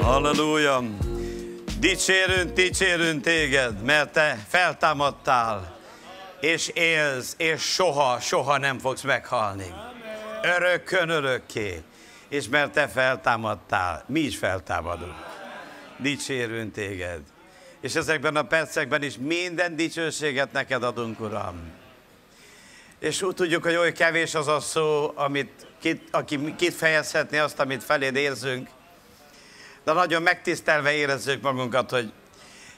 Halleluja! Dicsérünk, dicsérünk téged, mert te feltámadtál, és élsz, és soha, soha nem fogsz meghalni. Örökkön örökké. És mert te feltámadtál, mi is feltámadunk. Dicsérünk téged és ezekben a percekben is minden dicsőséget neked adunk, Uram. És úgy tudjuk, hogy oly kevés az a szó, amit kit, aki kifejezhetné azt, amit feléd érzünk, de nagyon megtisztelve érezzük magunkat, hogy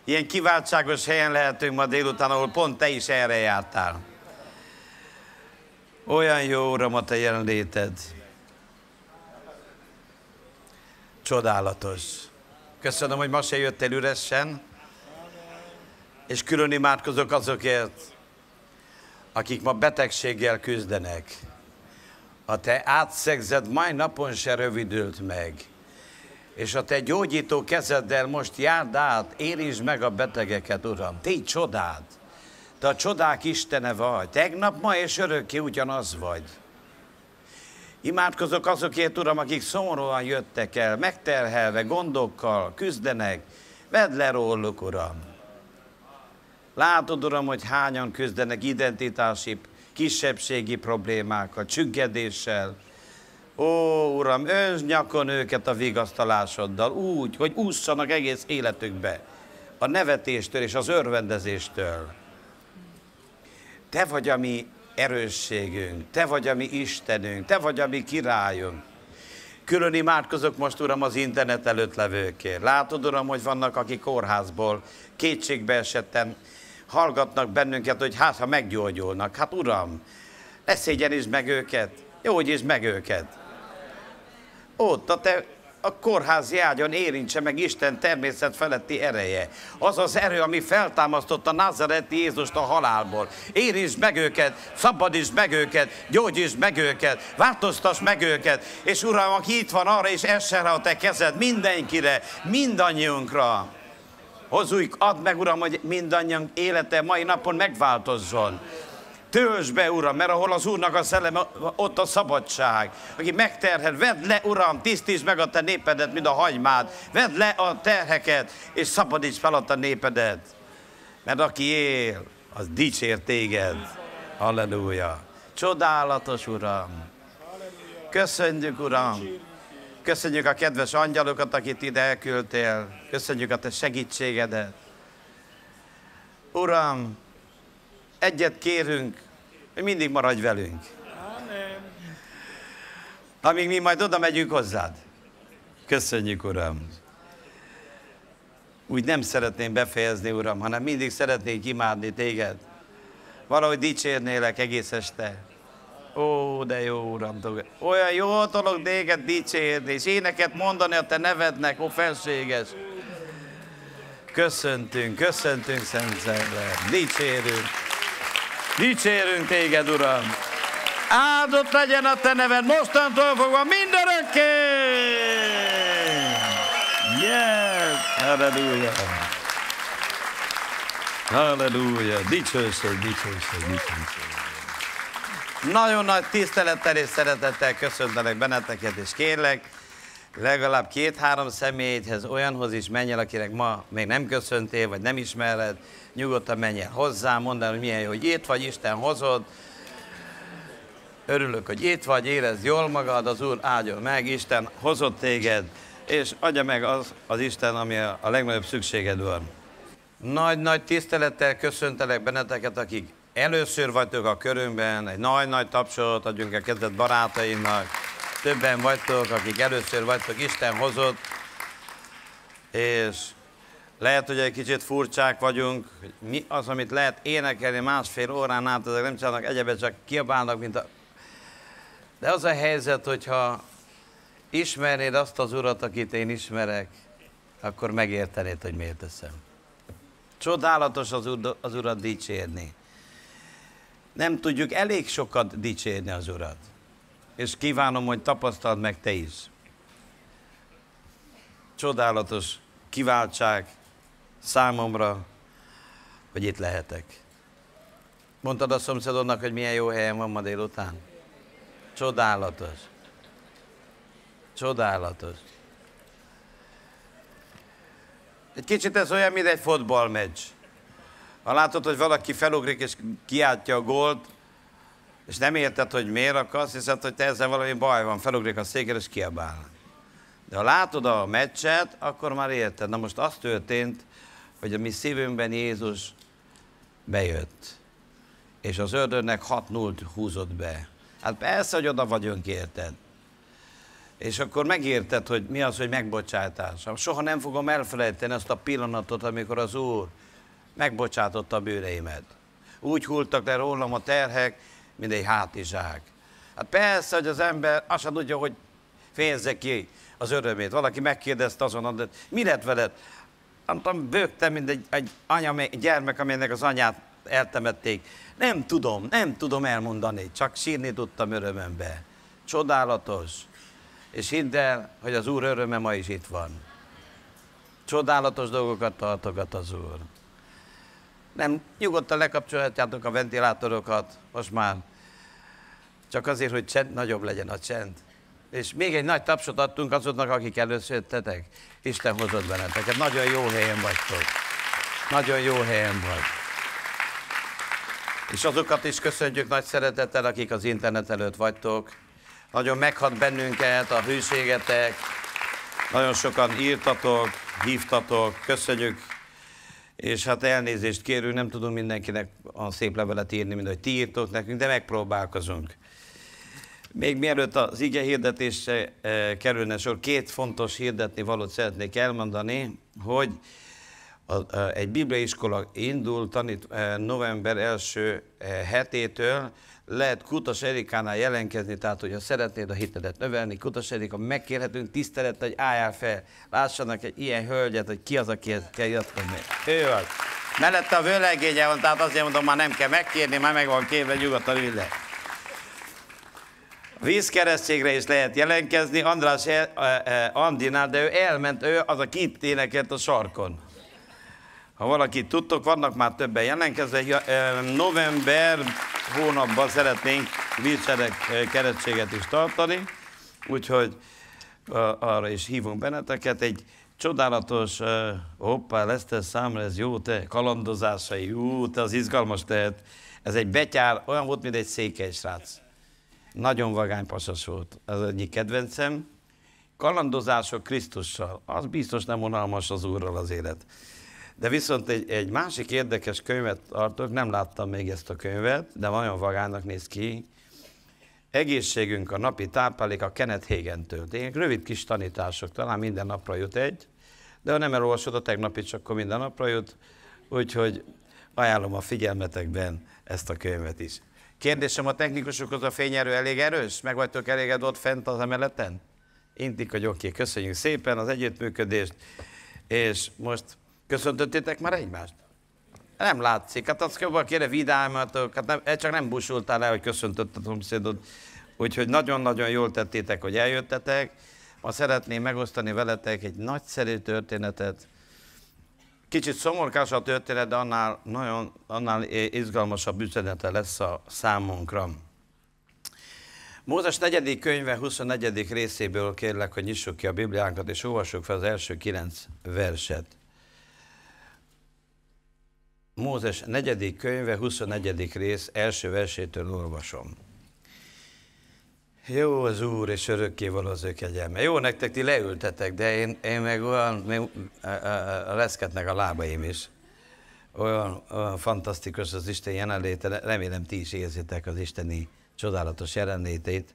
ilyen kiváltságos helyen lehetünk ma délután, ahol pont te is erre jártál. Olyan jó, Uram, a te jelenléted. Csodálatos. Köszönöm, hogy ma se jöttél üresen, és külön imádkozok azokért, akik ma betegséggel küzdenek. A te átszegzed mai napon se rövidült meg, és a te gyógyító kezeddel most járd át, érintsd meg a betegeket, Uram, Te csodát! Te a csodák Istene vagy, tegnap, ma és örökké ugyanaz vagy. Imádkozok azokért, Uram, akik szomorúan jöttek el, megterhelve, gondokkal, küzdenek. Vedd le róluk, Uram! Látod, Uram, hogy hányan küzdenek identitási, kisebbségi problémákkal, csüggedéssel. Ó, Uram, öntsd nyakon őket a vigasztalásoddal, úgy, hogy ússzanak egész életükbe a nevetéstől és az örvendezéstől. Te vagy a mi erősségünk, Te vagy a mi Istenünk, Te vagy a mi királyunk. Külön imádkozok most, Uram, az internet előtt levőkért. Látod, Uram, hogy vannak, akik kórházból kétségbe esetten hallgatnak bennünket, hogy hát ha meggyógyulnak. Hát uram, ne szégyenítsd meg őket, is meg őket. Ott a te a kórházi ágyon érintse meg Isten természet feletti ereje. Az az erő, ami feltámasztotta Názareti Jézust a halálból. Érintsd meg őket, szabadítsd meg őket, gyógyítsd meg őket, változtass meg őket, és Uram, aki itt van, arra és essen rá a te kezed, mindenkire, mindannyiunkra. Hozzuk, add meg, Uram, hogy mindannyian élete mai napon megváltozzon. Tölts be, Uram, mert ahol az Úrnak a szelleme, ott a szabadság. Aki megterhel, vedd le, Uram, tisztítsd meg a te népedet, mint a hagymád. Vedd le a terheket, és szabadíts fel a te népedet. Mert aki él, az dicsér téged. Halleluja. Csodálatos, Uram. Köszönjük, Uram. Köszönjük a kedves angyalokat, akit ide elküldtél. Köszönjük a te segítségedet. Uram, egyet kérünk, hogy mindig maradj velünk. Amen. Amíg mi majd oda megyünk hozzád. Köszönjük, Uram. Úgy nem szeretném befejezni, Uram, hanem mindig szeretnék imádni téged. Valahogy dicsérnélek egész este. Ó, de jó, Uram, de olyan jó dolog téged dicsérni, és éneket mondani a te nevednek, ó, felséges. Köszöntünk, köszöntünk, Szent Szentszellem. Dicsérünk. Dicsérünk téged, Uram. Áldott legyen a te neved, mostantól fogva mindörökké. Yes, halleluja. Halleluja, dicsőség, dicsőség, dicsőség. Nagyon nagy tisztelettel és szeretettel köszöntelek benneteket, és kérlek, legalább két-három személyhez olyanhoz is menj akinek ma még nem köszöntél, vagy nem ismered, nyugodtan menj hozzá, mondd el, hogy milyen jó, hogy itt vagy, Isten hozod. Örülök, hogy itt vagy, érez, jól magad, az Úr áldjon meg, Isten hozott téged, és adja meg az, az Isten, ami a legnagyobb szükséged van. Nagy-nagy tisztelettel köszöntelek benneteket, akik Először vagytok a körünkben, egy nagy-nagy tapsot adjunk a kezdett barátaimnak. Többen vagytok, akik először vagytok, Isten hozott. És lehet, hogy egy kicsit furcsák vagyunk, hogy mi az, amit lehet énekelni másfél órán át, ezek nem csinálnak egyebet, csak kiabálnak, mint a... De az a helyzet, hogyha ismernéd azt az urat, akit én ismerek, akkor megértenéd, hogy miért teszem. Csodálatos az, ur, az urat dicsérni nem tudjuk elég sokat dicsérni az Urat. És kívánom, hogy tapasztald meg te is. Csodálatos kiváltság számomra, hogy itt lehetek. Mondtad a szomszédodnak, hogy milyen jó helyen van ma délután? Csodálatos. Csodálatos. Egy kicsit ez olyan, mint egy fotballmeccs. Ha látod, hogy valaki felugrik és kiáltja a gólt, és nem érted, hogy miért akarsz, hiszed, hogy te ezzel valami baj van, felugrik a székre és kiabál. De ha látod a meccset, akkor már érted. Na most az történt, hogy a mi szívünkben Jézus bejött, és az ördögnek 6 0 húzott be. Hát persze, hogy oda vagyunk, érted? És akkor megérted, hogy mi az, hogy megbocsátás. Soha nem fogom elfelejteni azt a pillanatot, amikor az Úr megbocsátotta a bőreimet. Úgy hultak le rólam a terhek, mint egy hátizsák. Hát persze, hogy az ember azt sem tudja, hogy fejezze ki az örömét. Valaki megkérdezte azon, hogy mi lett veled? Mondtam, bőgtem, mint egy, egy anya, gyermek, amelynek az anyát eltemették. Nem tudom, nem tudom elmondani, csak sírni tudtam örömömbe. Csodálatos. És hidd el, hogy az Úr öröme ma is itt van. Csodálatos dolgokat tartogat az Úr. Nem, nyugodtan lekapcsolhatjátok a ventilátorokat, most már. Csak azért, hogy csend, nagyobb legyen a csend. És még egy nagy tapsot adtunk azoknak, akik először jöttetek. Isten hozott benneteket. Nagyon jó helyen vagytok. Nagyon jó helyen vagy. És azokat is köszöntjük nagy szeretettel, akik az internet előtt vagytok. Nagyon meghat bennünket a hűségetek. Nagyon sokan írtatok, hívtatok. Köszönjük és hát elnézést kérünk, nem tudunk mindenkinek a szép levelet írni, mint hogy ti írtok nekünk, de megpróbálkozunk. Még mielőtt az ige hirdetésre eh, kerülne sor, két fontos hirdetni valót szeretnék elmondani, hogy a, a, egy bibliaiskola indult tanít, eh, november első e, hetétől, lehet Kutas Erikánál jelenkezni, tehát hogyha szeretnéd a hitedet növelni, Kutas Erika, megkérhetünk tisztelet, hogy álljál fel, lássanak egy ilyen hölgyet, hogy ki az, akihez kell jatkozni. Ő az. Mellette a vőlegénye van, tehát azért mondom, már nem kell megkérni, már meg van kérve, nyugodtan ülj le. Vízkeresztségre is lehet jelenkezni, András el, eh, eh, Andinál, de ő elment, ő az, a itt éneket a sarkon. Ha valaki tudtok, vannak már többen jelentkezve, november hónapban szeretnénk wheelchair keretséget is tartani, úgyhogy arra is hívunk benneteket. Egy csodálatos, hoppá, lesz te számra, ez jó, te kalandozásai, jó, te az izgalmas tehet. Ez egy betyár, olyan volt, mint egy székely srác. Nagyon vagány pasas volt, ez egyik kedvencem. Kalandozások Krisztussal, az biztos nem unalmas az Úrral az élet. De viszont egy, egy másik érdekes könyvet tartok, nem láttam még ezt a könyvet, de nagyon vagának néz ki. Egészségünk a napi táplálék a Kenneth hagen Ilyen rövid kis tanítások, talán minden napra jut egy, de ha nem elolvasod a tegnapi, csak akkor minden napra jut, úgyhogy ajánlom a figyelmetekben ezt a könyvet is. Kérdésem a technikusokhoz, a fényerő elég erős? Meg vagytok eléged ott fent az emeleten? Intik hogy oké, köszönjük szépen az együttműködést, és most Köszöntöttétek már egymást? Nem látszik. Hát azt jobban kérde vidámatok. Hát nem, eh, csak nem busultál el, hogy köszöntött a szomszédot. Úgyhogy nagyon-nagyon jól tettétek, hogy eljöttetek. Ma szeretném megosztani veletek egy nagyszerű történetet. Kicsit szomorkás a történet, de annál, nagyon, annál izgalmasabb üzenete lesz a számunkra. Mózes 4. könyve 24. részéből kérlek, hogy nyissuk ki a Bibliánkat, és olvassuk fel az első kilenc verset. Mózes negyedik könyve, 24. rész, első versétől olvasom. Jó az Úr, és örökkévaló az ő kegyelme. Jó, nektek ti leültetek, de én, én meg olyan, mi, a, a, a leszketnek a lábaim is. Olyan, olyan fantasztikus az Isten jelenléte, remélem ti is érzitek az Isteni csodálatos jelenlétét.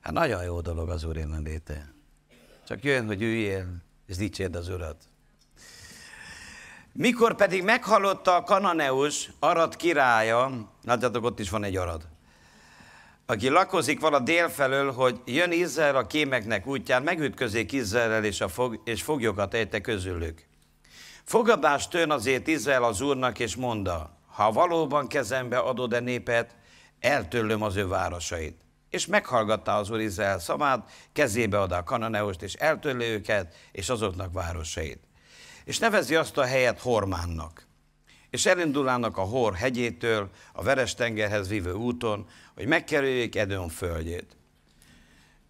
Hát nagyon jó dolog az Úr jelenléte. Csak jön, hogy üljél, és dicsérd az Urat. Mikor pedig meghallotta a Kananeus, Arad királya, látjátok, ott is van egy Arad, aki lakozik vala délfelől, hogy jön Izrael a kémeknek útján, megütközik Izrael és, a fog, és foglyokat ejte közülük. Fogadást tőn azért Izrael az úrnak, és monda, ha valóban kezembe adod-e népet, eltörlöm az ő városait. És meghallgatta az úr Izrael szavát, kezébe adta a kananeust, és eltörli őket, és azoknak városait és nevezi azt a helyet Hormánnak. És elindulnának a Hor hegyétől a Veres-tengerhez vívő úton, hogy megkerüljék edőn földjét.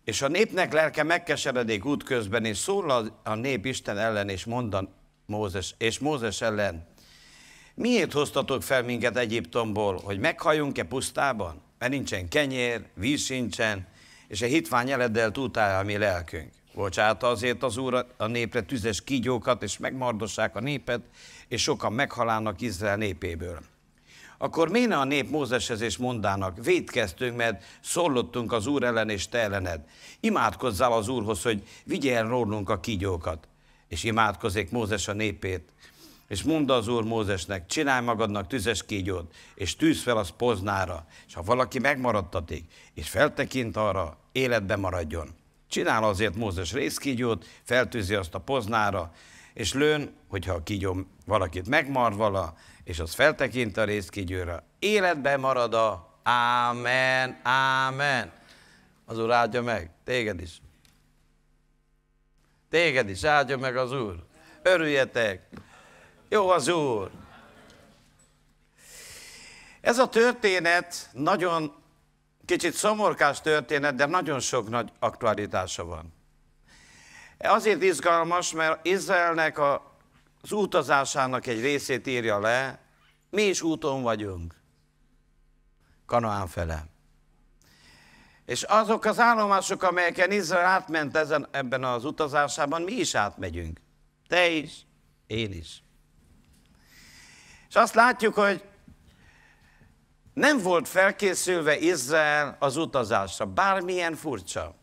És a népnek lelke megkeseredik útközben, és szól a nép Isten ellen, és mondan Mózes, és Mózes ellen, miért hoztatok fel minket Egyiptomból, hogy meghalljunk-e pusztában? Mert nincsen kenyér, víz sincsen, és a hitvány eleddel túltálja a mi lelkünk. Bocsánata, azért az Úr a népre tüzes kígyókat, és megmardossák a népet, és sokan meghalálnak Izrael népéből. Akkor méne a nép Mózeshez és mondának, védkeztünk, mert szorlottunk az Úr ellen és te ellened. Imádkozzál az Úrhoz, hogy vigyél rólunk a kígyókat. És imádkozik Mózes a népét. És mondd az Úr Mózesnek, csinálj magadnak tüzes kígyót, és tűz fel az poznára, és ha valaki megmaradtatik, és feltekint arra, életbe maradjon. Csinál azért Mózes részkígyót, feltűzi azt a poznára, és lőn, hogyha a kígyó valakit megmar vala, és az feltekint a részkígyőre, életben marad a ámen, ámen. Az Úr áldja meg, téged is. Téged is áldja meg az Úr. Örüljetek. Jó az Úr. Ez a történet nagyon kicsit szomorkás történet, de nagyon sok nagy aktualitása van. Azért izgalmas, mert Izraelnek a, az utazásának egy részét írja le, mi is úton vagyunk, Kanaán fele. És azok az állomások, amelyeken Izrael átment ezen, ebben az utazásában, mi is átmegyünk. Te is, én is. És azt látjuk, hogy nem volt felkészülve Izrael az utazásra, bármilyen furcsa.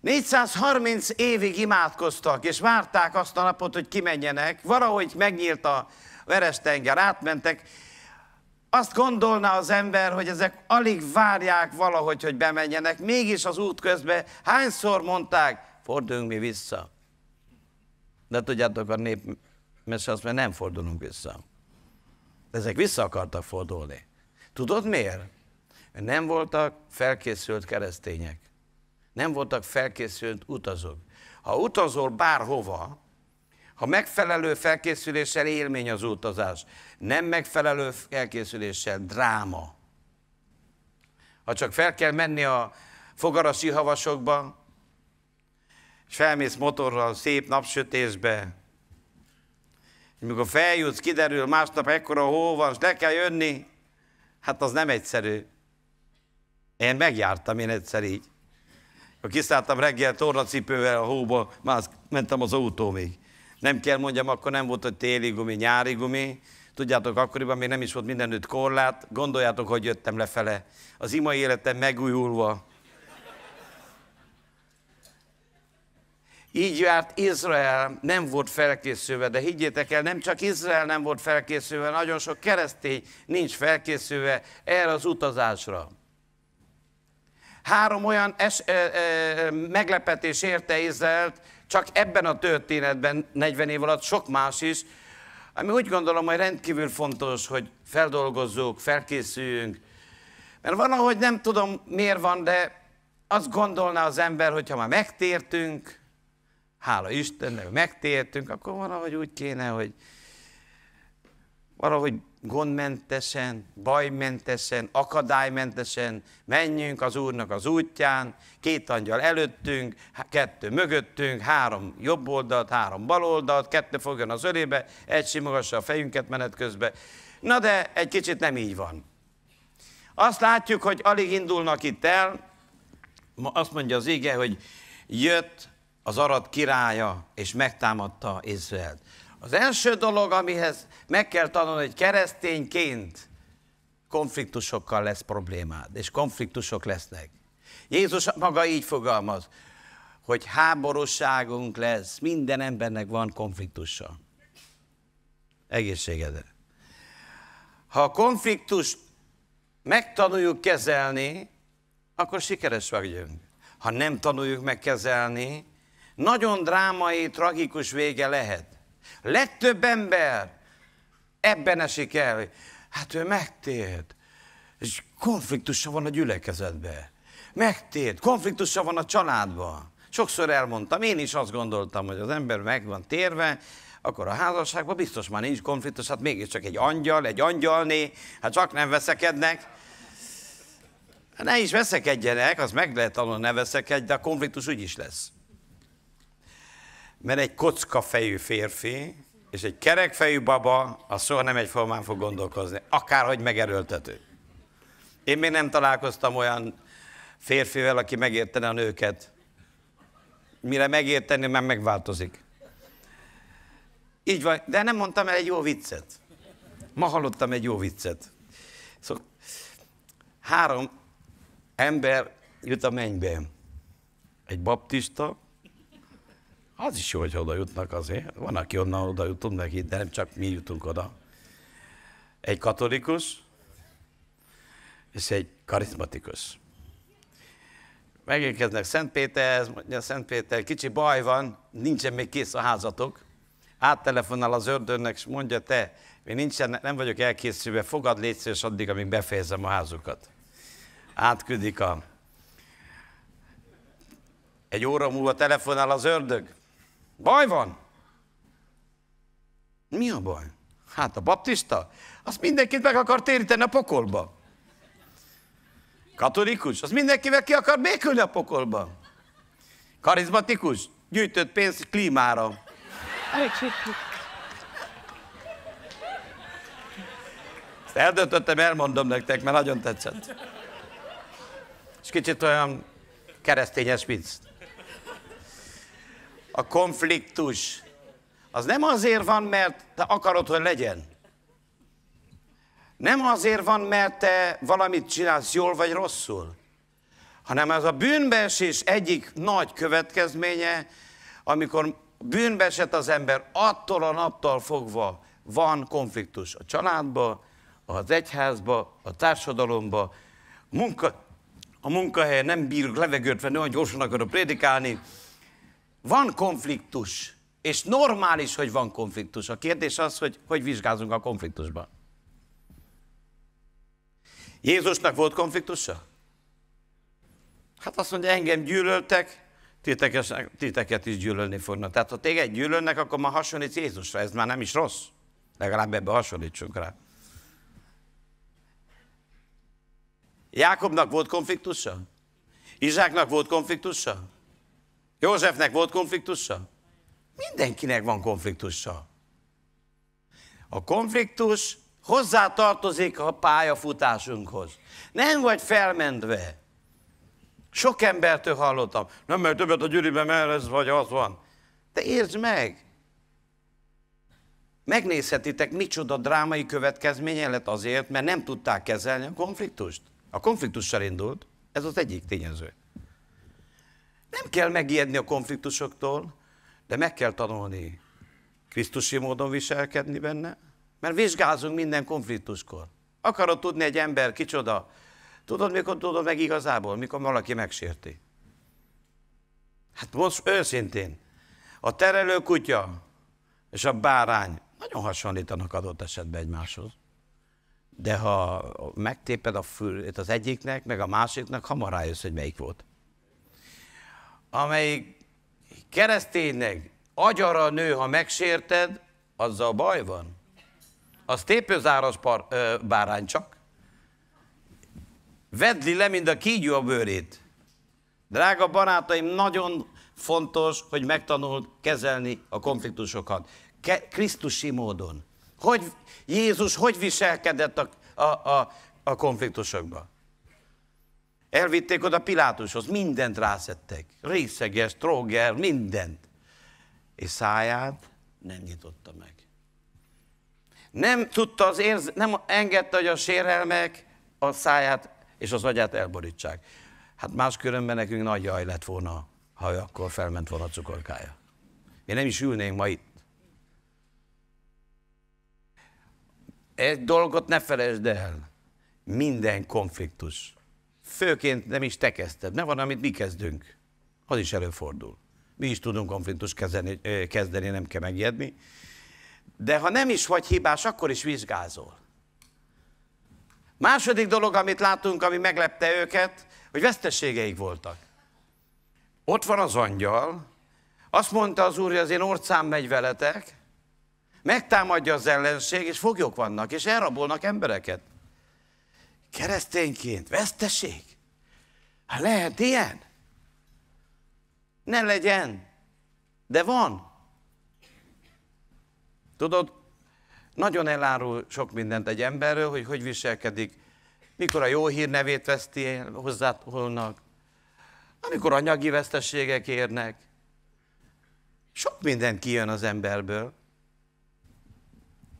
430 évig imádkoztak, és várták azt a napot, hogy kimenjenek. Valahogy megnyílt a veres tenger, átmentek. Azt gondolná az ember, hogy ezek alig várják valahogy, hogy bemenjenek. Mégis az út közben hányszor mondták, forduljunk mi vissza. De tudjátok, a nép, mert azt mondja, nem fordulunk vissza. Ezek vissza akartak fordulni. Tudod miért? Nem voltak felkészült keresztények. Nem voltak felkészült utazók. Ha utazol bárhova, ha megfelelő felkészüléssel élmény az utazás, nem megfelelő felkészüléssel dráma. Ha csak fel kell menni a fogarasi havasokba, és felmész motorral szép napsütésbe, mikor feljutsz, kiderül, másnap ekkora hó van, és le kell jönni, hát az nem egyszerű. Én megjártam én egyszer így. Akkor kiszálltam reggel tornacipővel a hóba, már mentem az autómig. Nem kell mondjam, akkor nem volt, hogy téli gumi, nyári gumi. Tudjátok, akkoriban még nem is volt mindenütt korlát. Gondoljátok, hogy jöttem lefele. Az ima életem megújulva, Így járt Izrael, nem volt felkészülve, de higgyétek el, nem csak Izrael nem volt felkészülve, nagyon sok keresztény nincs felkészülve erre az utazásra. Három olyan es, ö, ö, meglepetés érte Izraelt, csak ebben a történetben, 40 év alatt sok más is, ami úgy gondolom, hogy rendkívül fontos, hogy feldolgozzuk, felkészüljünk. Mert van, ahogy nem tudom miért van, de azt gondolná az ember, hogy ha már megtértünk, hála Istennek, megtértünk, akkor valahogy úgy kéne, hogy valahogy gondmentesen, bajmentesen, akadálymentesen menjünk az Úrnak az útján, két angyal előttünk, kettő mögöttünk, három jobb oldalt, három bal oldalt, kettő fogjon az ölébe, egy simogassa a fejünket menet közben. Na de egy kicsit nem így van. Azt látjuk, hogy alig indulnak itt el, azt mondja az ige, hogy jött az arad királya, és megtámadta Izraelt. Az első dolog, amihez meg kell tanulni, hogy keresztényként konfliktusokkal lesz problémád, és konfliktusok lesznek. Jézus maga így fogalmaz, hogy háborúságunk lesz, minden embernek van konfliktusa. Egészségedre. Ha a konfliktust megtanuljuk kezelni, akkor sikeres vagyunk. Ha nem tanuljuk megkezelni, nagyon drámai, tragikus vége lehet. Legtöbb ember ebben esik el, hát ő megtért, és konfliktusa van a gyülekezetben. Megtért, konfliktusa van a családban. Sokszor elmondtam, én is azt gondoltam, hogy az ember meg van térve, akkor a házasságban biztos már nincs konfliktus, hát mégiscsak egy angyal, egy angyalné, hát csak nem veszekednek. Ne is veszekedjenek, az meg lehet tanulni, ne veszekedj, de a konfliktus úgy is lesz. Mert egy kocka fejű férfi és egy kerekfejű baba, az soha nem egyformán fog gondolkozni, akárhogy megerőltető. Én még nem találkoztam olyan férfivel, aki megértene a nőket. Mire megérteni, már megváltozik. Így van, de nem mondtam el egy jó viccet. Ma hallottam egy jó viccet. Szóval három ember jut a mennybe. Egy baptista, az is jó, hogy oda jutnak azért. Van, aki onnan oda jutunk neki, de nem csak mi jutunk oda. Egy katolikus, és egy karizmatikus. Megérkeznek Péterhez, mondja Szent Péter, kicsi baj van, nincsen még kész a házatok. Áttelefonál az ördönnek, és mondja, te, én nincsen, nem vagyok elkészülve, fogad légy és addig, amíg befejezem a házukat. Átküldik a... Egy óra múlva telefonál az ördög, Baj van? Mi a baj? Hát a baptista, azt mindenkit meg akar téríteni a pokolba. Katolikus, az mindenkivel ki akar békülni a pokolba. Karizmatikus, gyűjtött pénzt klímára. Ezt eldöntöttem, elmondom nektek, mert nagyon tetszett. És kicsit olyan keresztényes mint a konfliktus, az nem azért van, mert te akarod, hogy legyen. Nem azért van, mert te valamit csinálsz jól vagy rosszul, hanem ez a bűnbeesés egyik nagy következménye, amikor bűnbeesett az ember, attól a naptól fogva van konfliktus a családba, az egyházba, a társadalomba, munka, a munkahelyen nem bír levegőt venni, olyan gyorsan akarok prédikálni, van konfliktus, és normális, hogy van konfliktus. A kérdés az, hogy hogy vizsgázunk a konfliktusban. Jézusnak volt konfliktusa? Hát azt mondja, engem gyűlöltek, titeket, titeket is gyűlölni fognak. Tehát ha téged gyűlölnek, akkor ma hasonlít Jézusra, ez már nem is rossz. Legalább ebbe hasonlítsunk rá. Jákobnak volt konfliktusa? Izsáknak volt konfliktusa? Józsefnek volt konfliktusa? Mindenkinek van konfliktusa. A konfliktus hozzátartozik a pályafutásunkhoz. Nem vagy felmentve. Sok embertől hallottam. Nem, mert többet a gyűrűben, mert ez vagy az van. De értsd meg! Megnézhetitek, micsoda drámai következménye lett azért, mert nem tudták kezelni a konfliktust. A konfliktussal indult, ez az egyik tényező. Nem kell megijedni a konfliktusoktól, de meg kell tanulni Krisztusi módon viselkedni benne, mert vizsgázunk minden konfliktuskor. Akarod tudni egy ember kicsoda? Tudod, mikor tudod meg igazából? Mikor valaki megsérti. Hát most őszintén, a terelő kutya és a bárány nagyon hasonlítanak adott esetben egymáshoz. De ha megtéped a fülét az egyiknek, meg a másiknak, hamar rájössz, hogy melyik volt amelyik kereszténynek agyara nő, ha megsérted, azzal baj van. Az tépőzáras par, ö, bárány csak. Vedli le, mint a kígyó a bőrét. Drága barátaim, nagyon fontos, hogy megtanuld kezelni a konfliktusokat. Ke- Krisztusi módon. Hogy Jézus hogy viselkedett a, a, a, a konfliktusokban? Elvitték oda Pilátushoz, mindent rászettek. Részeges, tróger, mindent. És száját nem nyitotta meg. Nem tudta az érz, nem engedte, hogy a sérelmek a száját és az agyát elborítsák. Hát máskülönben nekünk nagy jaj lett volna, ha akkor felment volna a cukorkája. Én nem is ülnénk ma itt. Egy dolgot ne felejtsd el. Minden konfliktus főként nem is te kezdted, ne van, amit mi kezdünk. Az is előfordul. Mi is tudunk konfliktus kezdeni, kezdeni, nem kell megijedni. De ha nem is vagy hibás, akkor is vizsgázol. Második dolog, amit látunk, ami meglepte őket, hogy veszteségeik voltak. Ott van az angyal, azt mondta az úr, hogy az én orcám megy veletek, megtámadja az ellenség, és foglyok vannak, és elrabolnak embereket keresztényként veszteség? Hát lehet ilyen? Ne legyen, de van. Tudod, nagyon elárul sok mindent egy emberről, hogy hogy viselkedik, mikor a jó hír nevét veszti el, hozzátolnak, amikor anyagi veszteségek érnek. Sok minden kijön az emberből.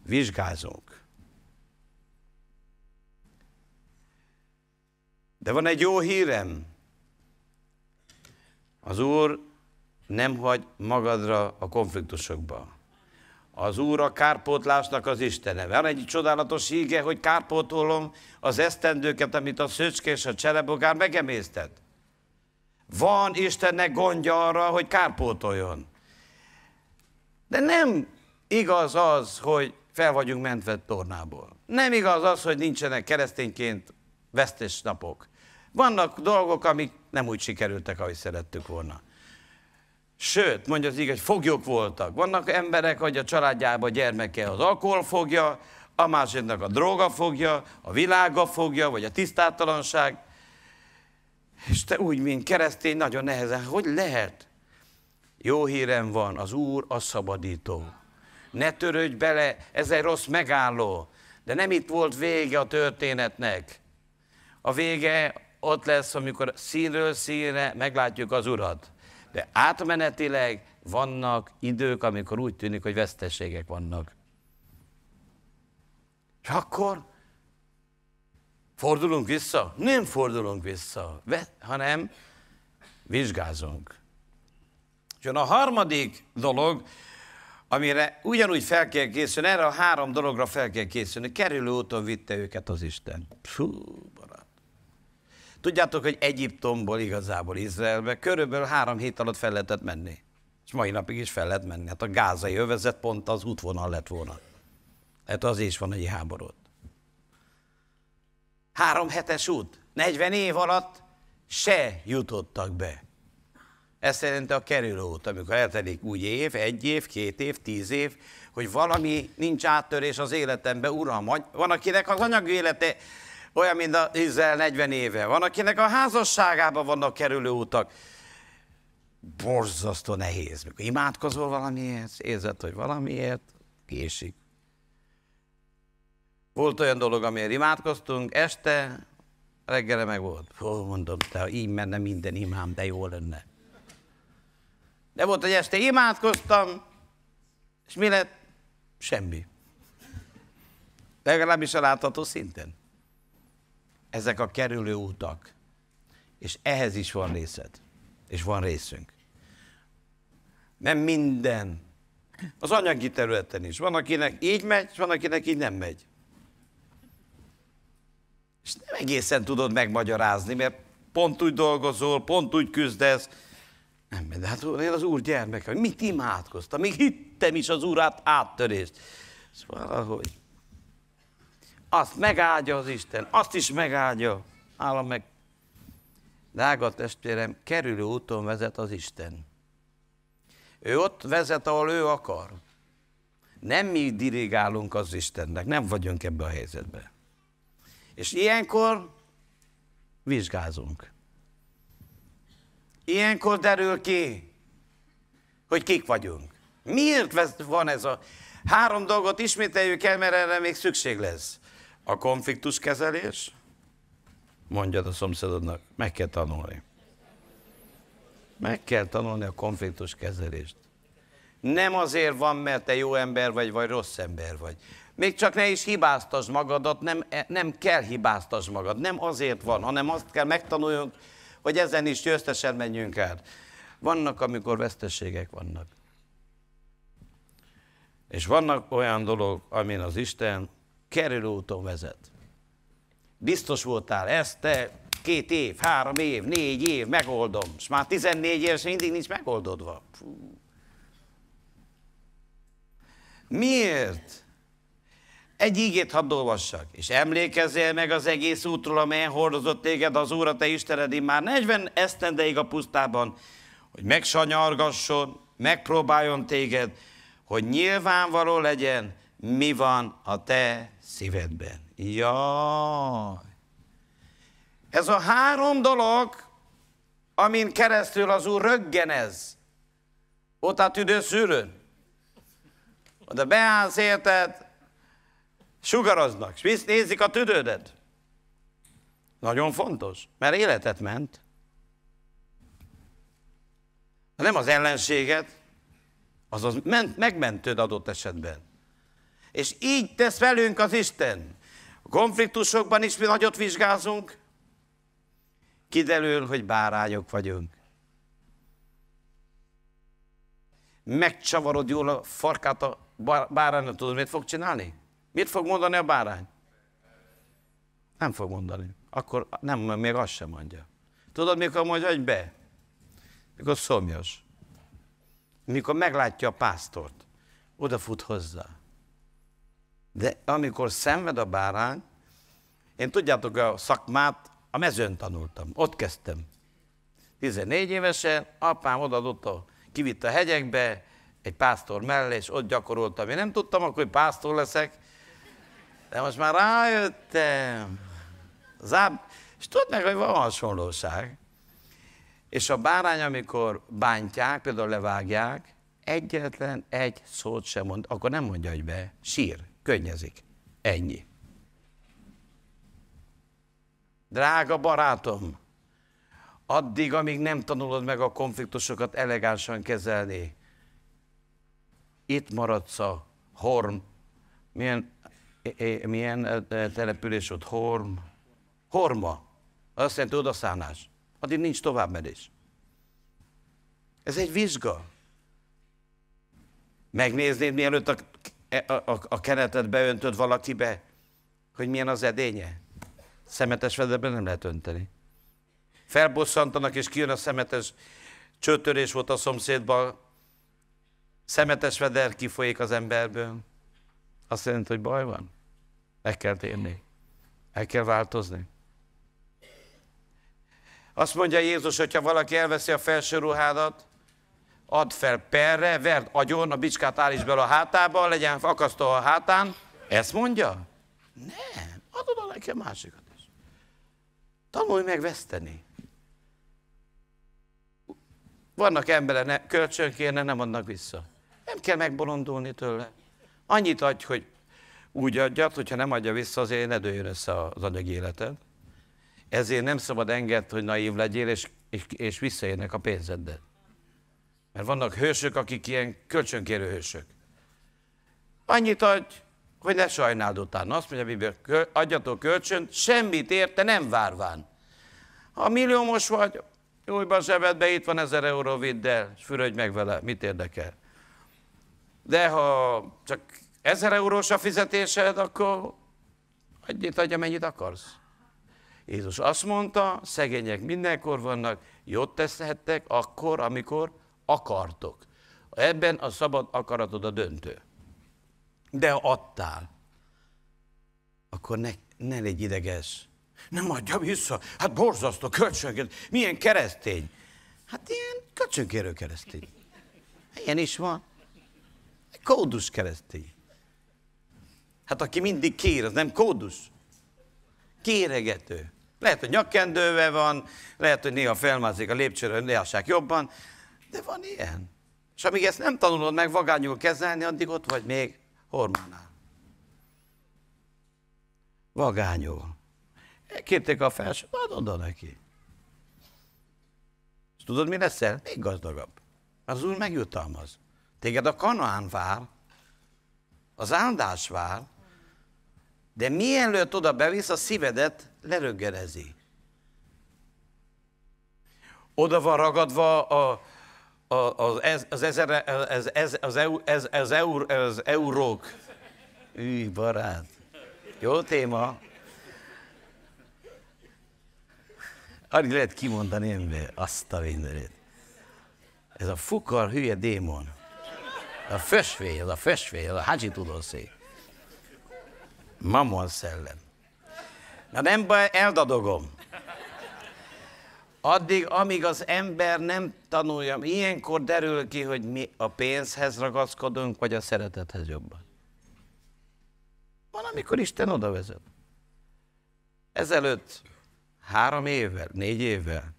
Vizsgázunk. De van egy jó hírem. Az Úr nem hagy magadra a konfliktusokba. Az Úr a kárpótlásnak az Istene. Van egy csodálatos híge, hogy kárpótolom az esztendőket, amit a szöcske és a cselebogár megemésztett. Van Istennek gondja arra, hogy kárpótoljon. De nem igaz az, hogy fel vagyunk mentve tornából. Nem igaz az, hogy nincsenek keresztényként napok. Vannak dolgok, amik nem úgy sikerültek, ahogy szerettük volna. Sőt, mondja az igaz, foglyok voltak. Vannak emberek, hogy a családjában, a gyermeke az alkohol fogja, a másiknak a droga fogja, a világa fogja, vagy a tisztátalanság. És te úgy, mint keresztény, nagyon nehezen, hogy lehet? Jó hírem van, az Úr a szabadító. Ne törődj bele, ez egy rossz megálló. De nem itt volt vége a történetnek a vége ott lesz, amikor színről színre meglátjuk az urat. De átmenetileg vannak idők, amikor úgy tűnik, hogy veszteségek vannak. És akkor fordulunk vissza? Nem fordulunk vissza, hanem vizsgázunk. És a harmadik dolog, amire ugyanúgy fel kell készülni, erre a három dologra fel kell készülni. Kerülő úton vitte őket az Isten. Fú, Tudjátok, hogy Egyiptomból igazából Izraelbe körülbelül három hét alatt fel lehetett menni. És mai napig is fel lehet menni. Hát a gázai övezet pont az útvonal lett volna. Hát az is van egy háborút. Három hetes út. 40 év alatt se jutottak be. Ez szerint a kerülő út, amikor eltelik úgy év, egy év, két év, tíz év, hogy valami nincs áttörés az életemben, uram. Van, akinek az anyagi élete olyan, mint a 40 éve. Van, akinek a házasságában vannak kerülő utak. Borzasztó nehéz. Mikor imádkozol valamiért, érzed, hogy valamiért, késik. Volt olyan dolog, amiért imádkoztunk, este, reggele meg volt. Hó, mondom, te így menne minden imám, de jó lenne. De volt, hogy este imádkoztam, és mi lett? Semmi. Legalábbis a látható szinten ezek a kerülő utak. És ehhez is van részed. És van részünk. Nem minden. Az anyagi területen is. Van, akinek így megy, van, akinek így nem megy. És nem egészen tudod megmagyarázni, mert pont úgy dolgozol, pont úgy küzdesz. Nem, de hát én az úr gyermeke, mit imádkoztam, még hittem is az úrát áttörést. És valahogy azt megáldja az Isten, azt is megáldja. Állam meg, drága testvérem, kerülő úton vezet az Isten. Ő ott vezet, ahol ő akar. Nem mi dirigálunk az Istennek, nem vagyunk ebbe a helyzetbe. És ilyenkor vizsgázunk. Ilyenkor derül ki, hogy kik vagyunk. Miért van ez a... Három dolgot ismételjük el, mert erre még szükség lesz. A konfliktus kezelés, Mondjad a szomszédodnak, meg kell tanulni. Meg kell tanulni a konfliktus kezelést. Nem azért van, mert te jó ember vagy, vagy rossz ember vagy. Még csak ne is hibáztasd magadat, nem, nem kell hibáztasd magad, nem azért van, hanem azt kell megtanuljunk, hogy ezen is győztesen menjünk át. Vannak, amikor veszteségek vannak. És vannak olyan dolog, amin az Isten kerülőton vezet. Biztos voltál ezt, te két év, három év, négy év, megoldom, és már 14 éves mindig nincs megoldodva. Fú. Miért? Egy ígét hadd olvassak, és emlékezzél meg az egész útról, amelyen hordozott téged az Úr, a te Istened, már 40 esztendeig a pusztában, hogy megsanyargasson, megpróbáljon téged, hogy nyilvánvaló legyen, mi van a te szívedben. Ja. Ez a három dolog, amin keresztül az Úr röggenez. Ott a tüdőszűrőn. Oda beállsz, érted? Sugaroznak, és nézik a tüdődet. Nagyon fontos, mert életet ment. Nem az ellenséget, azaz ment, megmentőd adott esetben. És így tesz velünk az Isten. A konfliktusokban is mi nagyot vizsgázunk, kiderül, hogy bárányok vagyunk. Megcsavarod jól a farkát a bárány tudod, mit fog csinálni? Mit fog mondani a bárány? Nem fog mondani. Akkor nem, még azt sem mondja. Tudod, mikor mondja, hogy be? Mikor szomjas. Mikor meglátja a pásztort, odafut hozzá. De amikor szenved a bárány, én tudjátok, a szakmát a mezőn tanultam, ott kezdtem. 14 évesen apám odaadott, a, kivitt a hegyekbe, egy pásztor mellé, és ott gyakoroltam. Én nem tudtam akkor, hogy pásztor leszek, de most már rájöttem. Záb... És tudod meg, hogy van hasonlóság. És a bárány, amikor bántják, például levágják, egyetlen egy szót sem mond, akkor nem mondja, hogy be, sír könnyezik. Ennyi. Drága barátom, addig, amíg nem tanulod meg a konfliktusokat elegánsan kezelni, itt maradsz a Horm. Milyen, milyen település volt? Horm. Horma. Azt jelenti odaszállás. Addig nincs továbbmenés. Ez egy vizsga. Megnéznéd, mielőtt a E, a, a, a keretet beöntöd valakibe, hogy milyen az edénye? Szemetes vezetben nem lehet önteni. Felbosszantanak, és kijön a szemetes csőtörés volt a szomszédban, szemetes veder kifolyik az emberből. Azt jelenti, hogy baj van. Meg kell térni. El kell változni. Azt mondja Jézus, hogyha valaki elveszi a felső ruhádat, add fel perre, verd agyon, a bicskát állíts bele a hátába, legyen akasztó a hátán. Ezt mondja? Nem, adod a nekem a másikat is. Tanulj meg veszteni. Vannak emberek, ne, kölcsön kérne, nem adnak vissza. Nem kell megbolondulni tőle. Annyit adj, hogy úgy adjad, hogyha nem adja vissza, azért ne dőljön össze az anyagi életed. Ezért nem szabad enged, hogy naív legyél, és, és, és visszaérnek a pénzeddel. Mert vannak hősök, akik ilyen kölcsönkérő hősök. Annyit adj, hogy ne sajnáld utána. Azt mondja a adjatok kölcsönt, semmit érte nem várván. Ha milliómos vagy, újba a zsebedbe, itt van ezer euró, vidd el, és fürödj meg vele, mit érdekel. De ha csak ezer eurós a fizetésed, akkor annyit adja, mennyit akarsz. Jézus azt mondta, szegények mindenkor vannak, jót teszhettek akkor, amikor akartok. Ebben a szabad akaratod a döntő. De ha adtál, akkor ne, ne légy ideges. Nem adja vissza. Hát borzasztó, kölcsönkér. Milyen keresztény? Hát ilyen kölcsönkérő keresztény. Ilyen is van. Kódus keresztény. Hát aki mindig kér, az nem kódus. Kéregető. Lehet, hogy nyakkendőve van, lehet, hogy néha felmászik a lépcsőről, leássák jobban, de van ilyen. És amíg ezt nem tanulod meg vagányul kezelni, addig ott vagy még hormonál. Vagányul. Kérték a felső, hát oda neki. És tudod, mi leszel? Még gazdagabb. Az úr megjutalmaz. Téged a Kanaán vár, az áldás vár, de mielőtt oda bevisz, a szívedet leröggerezi. Oda van ragadva a az, ez, az, az, eurók. Ű, barát. Jó téma. Alig lehet kimondani ember, azt a mindenét. Ez a fukar hülye démon. A fösvény, a fösvény, a hagyi tudószék. Mamon szellem. Na nem baj, eldadogom. Addig, amíg az ember nem tanulja, ilyenkor derül ki, hogy mi a pénzhez ragaszkodunk, vagy a szeretethez jobban. Van, amikor Isten oda vezet. Ezelőtt három évvel, négy évvel,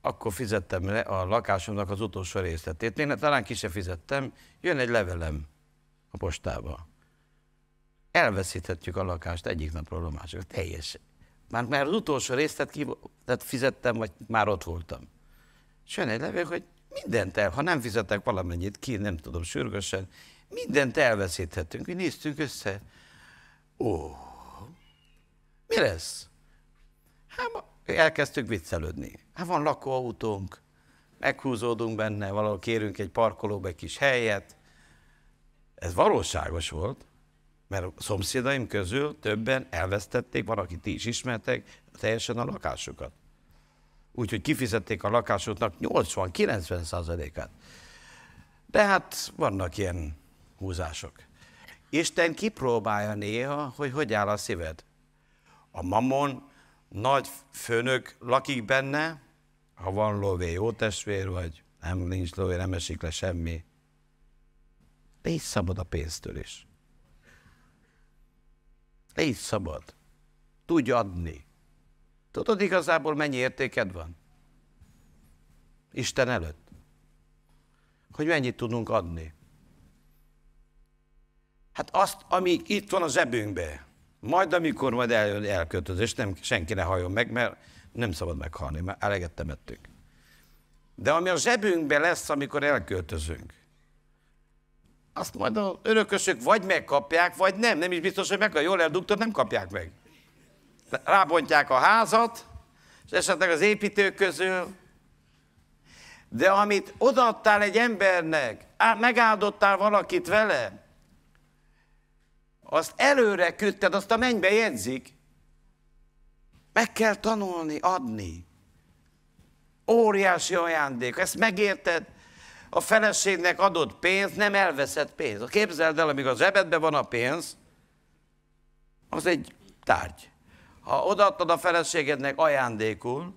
akkor fizettem le a lakásomnak az utolsó részletét. Még talán ki se fizettem, jön egy levelem a postába. Elveszíthetjük a lakást egyik napról a másikra, teljesen már, már az utolsó részt ki, tehát fizettem, vagy már ott voltam. És jön egy levél, hogy mindent el, ha nem fizetek valamennyit ki, nem tudom, sürgősen, mindent elveszíthetünk. Mi néztünk össze. Ó, mi lesz? Hát elkezdtük viccelődni. Hát van lakóautónk, meghúzódunk benne, valahol kérünk egy parkolóba egy kis helyet. Ez valóságos volt mert a szomszédaim közül többen elvesztették, van, aki ti is ismertek, teljesen a lakásukat. Úgyhogy kifizették a lakásoknak 80-90 százalékát. De hát vannak ilyen húzások. Isten kipróbálja néha, hogy hogy áll a szíved. A mamon nagy főnök lakik benne, ha van lóvé, jó testvér vagy, nem nincs lóvé, nem esik le semmi. Pénz szabad a pénztől is. Légy szabad. Tudj adni. Tudod igazából mennyi értéked van? Isten előtt. Hogy mennyit tudunk adni. Hát azt, ami itt van a zsebünkbe, majd amikor majd eljön, elköltözés, nem, senki ne halljon meg, mert nem szabad meghalni, mert eleget temettük. De ami a zsebünkbe lesz, amikor elköltözünk, azt majd a örökösök vagy megkapják, vagy nem. Nem is biztos, hogy meg, a jól eldugtad, nem kapják meg. Rábontják a házat, és esetleg az építők közül. De amit odaadtál egy embernek, megáldottál valakit vele, azt előre küldted, azt a mennybe jegyzik. Meg kell tanulni, adni. Óriási ajándék. Ezt megérted? a feleségnek adott pénz nem elveszett pénz. Képzeld el, amíg a zsebedben van a pénz, az egy tárgy. Ha odaadtad a feleségednek ajándékul,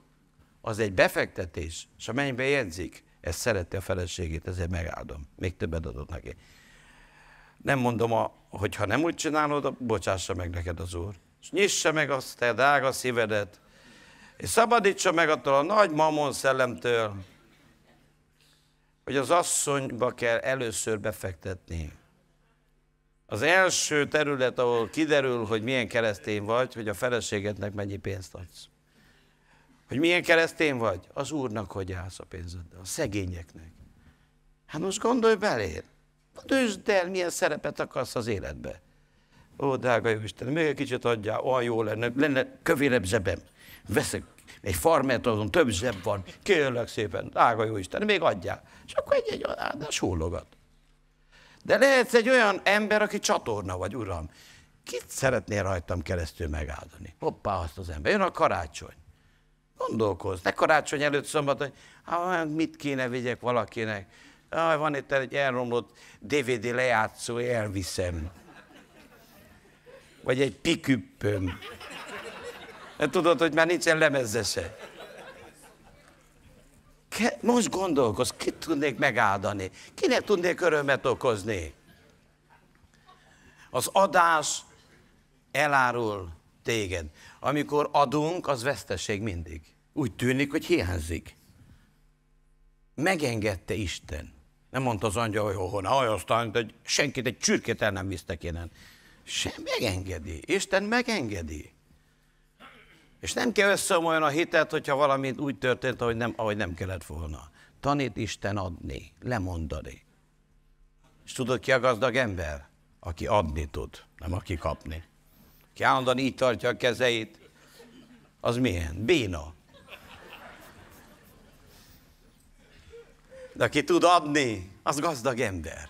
az egy befektetés, és a mennybe jegyzik. Ezt szereti a feleségét, ezért megáldom. Még többet adott neki. Nem mondom, a, hogy ha nem úgy csinálod, bocsássa meg neked az Úr. És nyissa meg azt te drága szívedet, és szabadítsa meg attól a nagy mamon szellemtől, hogy az asszonyba kell először befektetni. Az első terület, ahol kiderül, hogy milyen keresztény vagy, hogy a feleségednek mennyi pénzt adsz. Hogy milyen keresztény vagy? Az Úrnak hogy állsz a pénzeddel, a szegényeknek. Hát most gondolj belé, dőzd el, milyen szerepet akarsz az életbe. Ó, drága jó Isten, még egy kicsit adjál, olyan jó lenne, lenne kövérebb zsebem. Veszek egy farmert, azon több zseb van, kérlek szépen, drága jó Isten, még adjál. És akkor egy-egy áldás hullogat. De lehetsz egy olyan ember, aki csatorna vagy, uram. Kit szeretnél rajtam keresztül megáldani? Hoppá, azt az ember. Jön a karácsony. Gondolkozz. Ne karácsony előtt szombaton, hogy hát mit kéne vigyek valakinek. Ah, van itt egy elromlott DVD lejátszó, elviszem. Vagy egy piküppöm. Hát tudod, hogy már nincsen lemezese. most gondolkoz, kit tudnék megáldani? Kinek tudnék örömet okozni? Az adás elárul téged. Amikor adunk, az veszteség mindig. Úgy tűnik, hogy hiányzik. Megengedte Isten. Nem mondta az angyal, hogy hoho, na, aztán hogy senkit egy csürkét el nem visztek innen. Sem megengedi. Isten megengedi. És nem kell összeomoljon a hitet, hogyha valami úgy történt, ahogy nem, ahogy nem kellett volna. Tanít Isten adni, lemondani. És tudod ki a gazdag ember? Aki adni tud, nem aki kapni. Ki állandóan így tartja a kezeit, az milyen? Béna. De aki tud adni, az gazdag ember.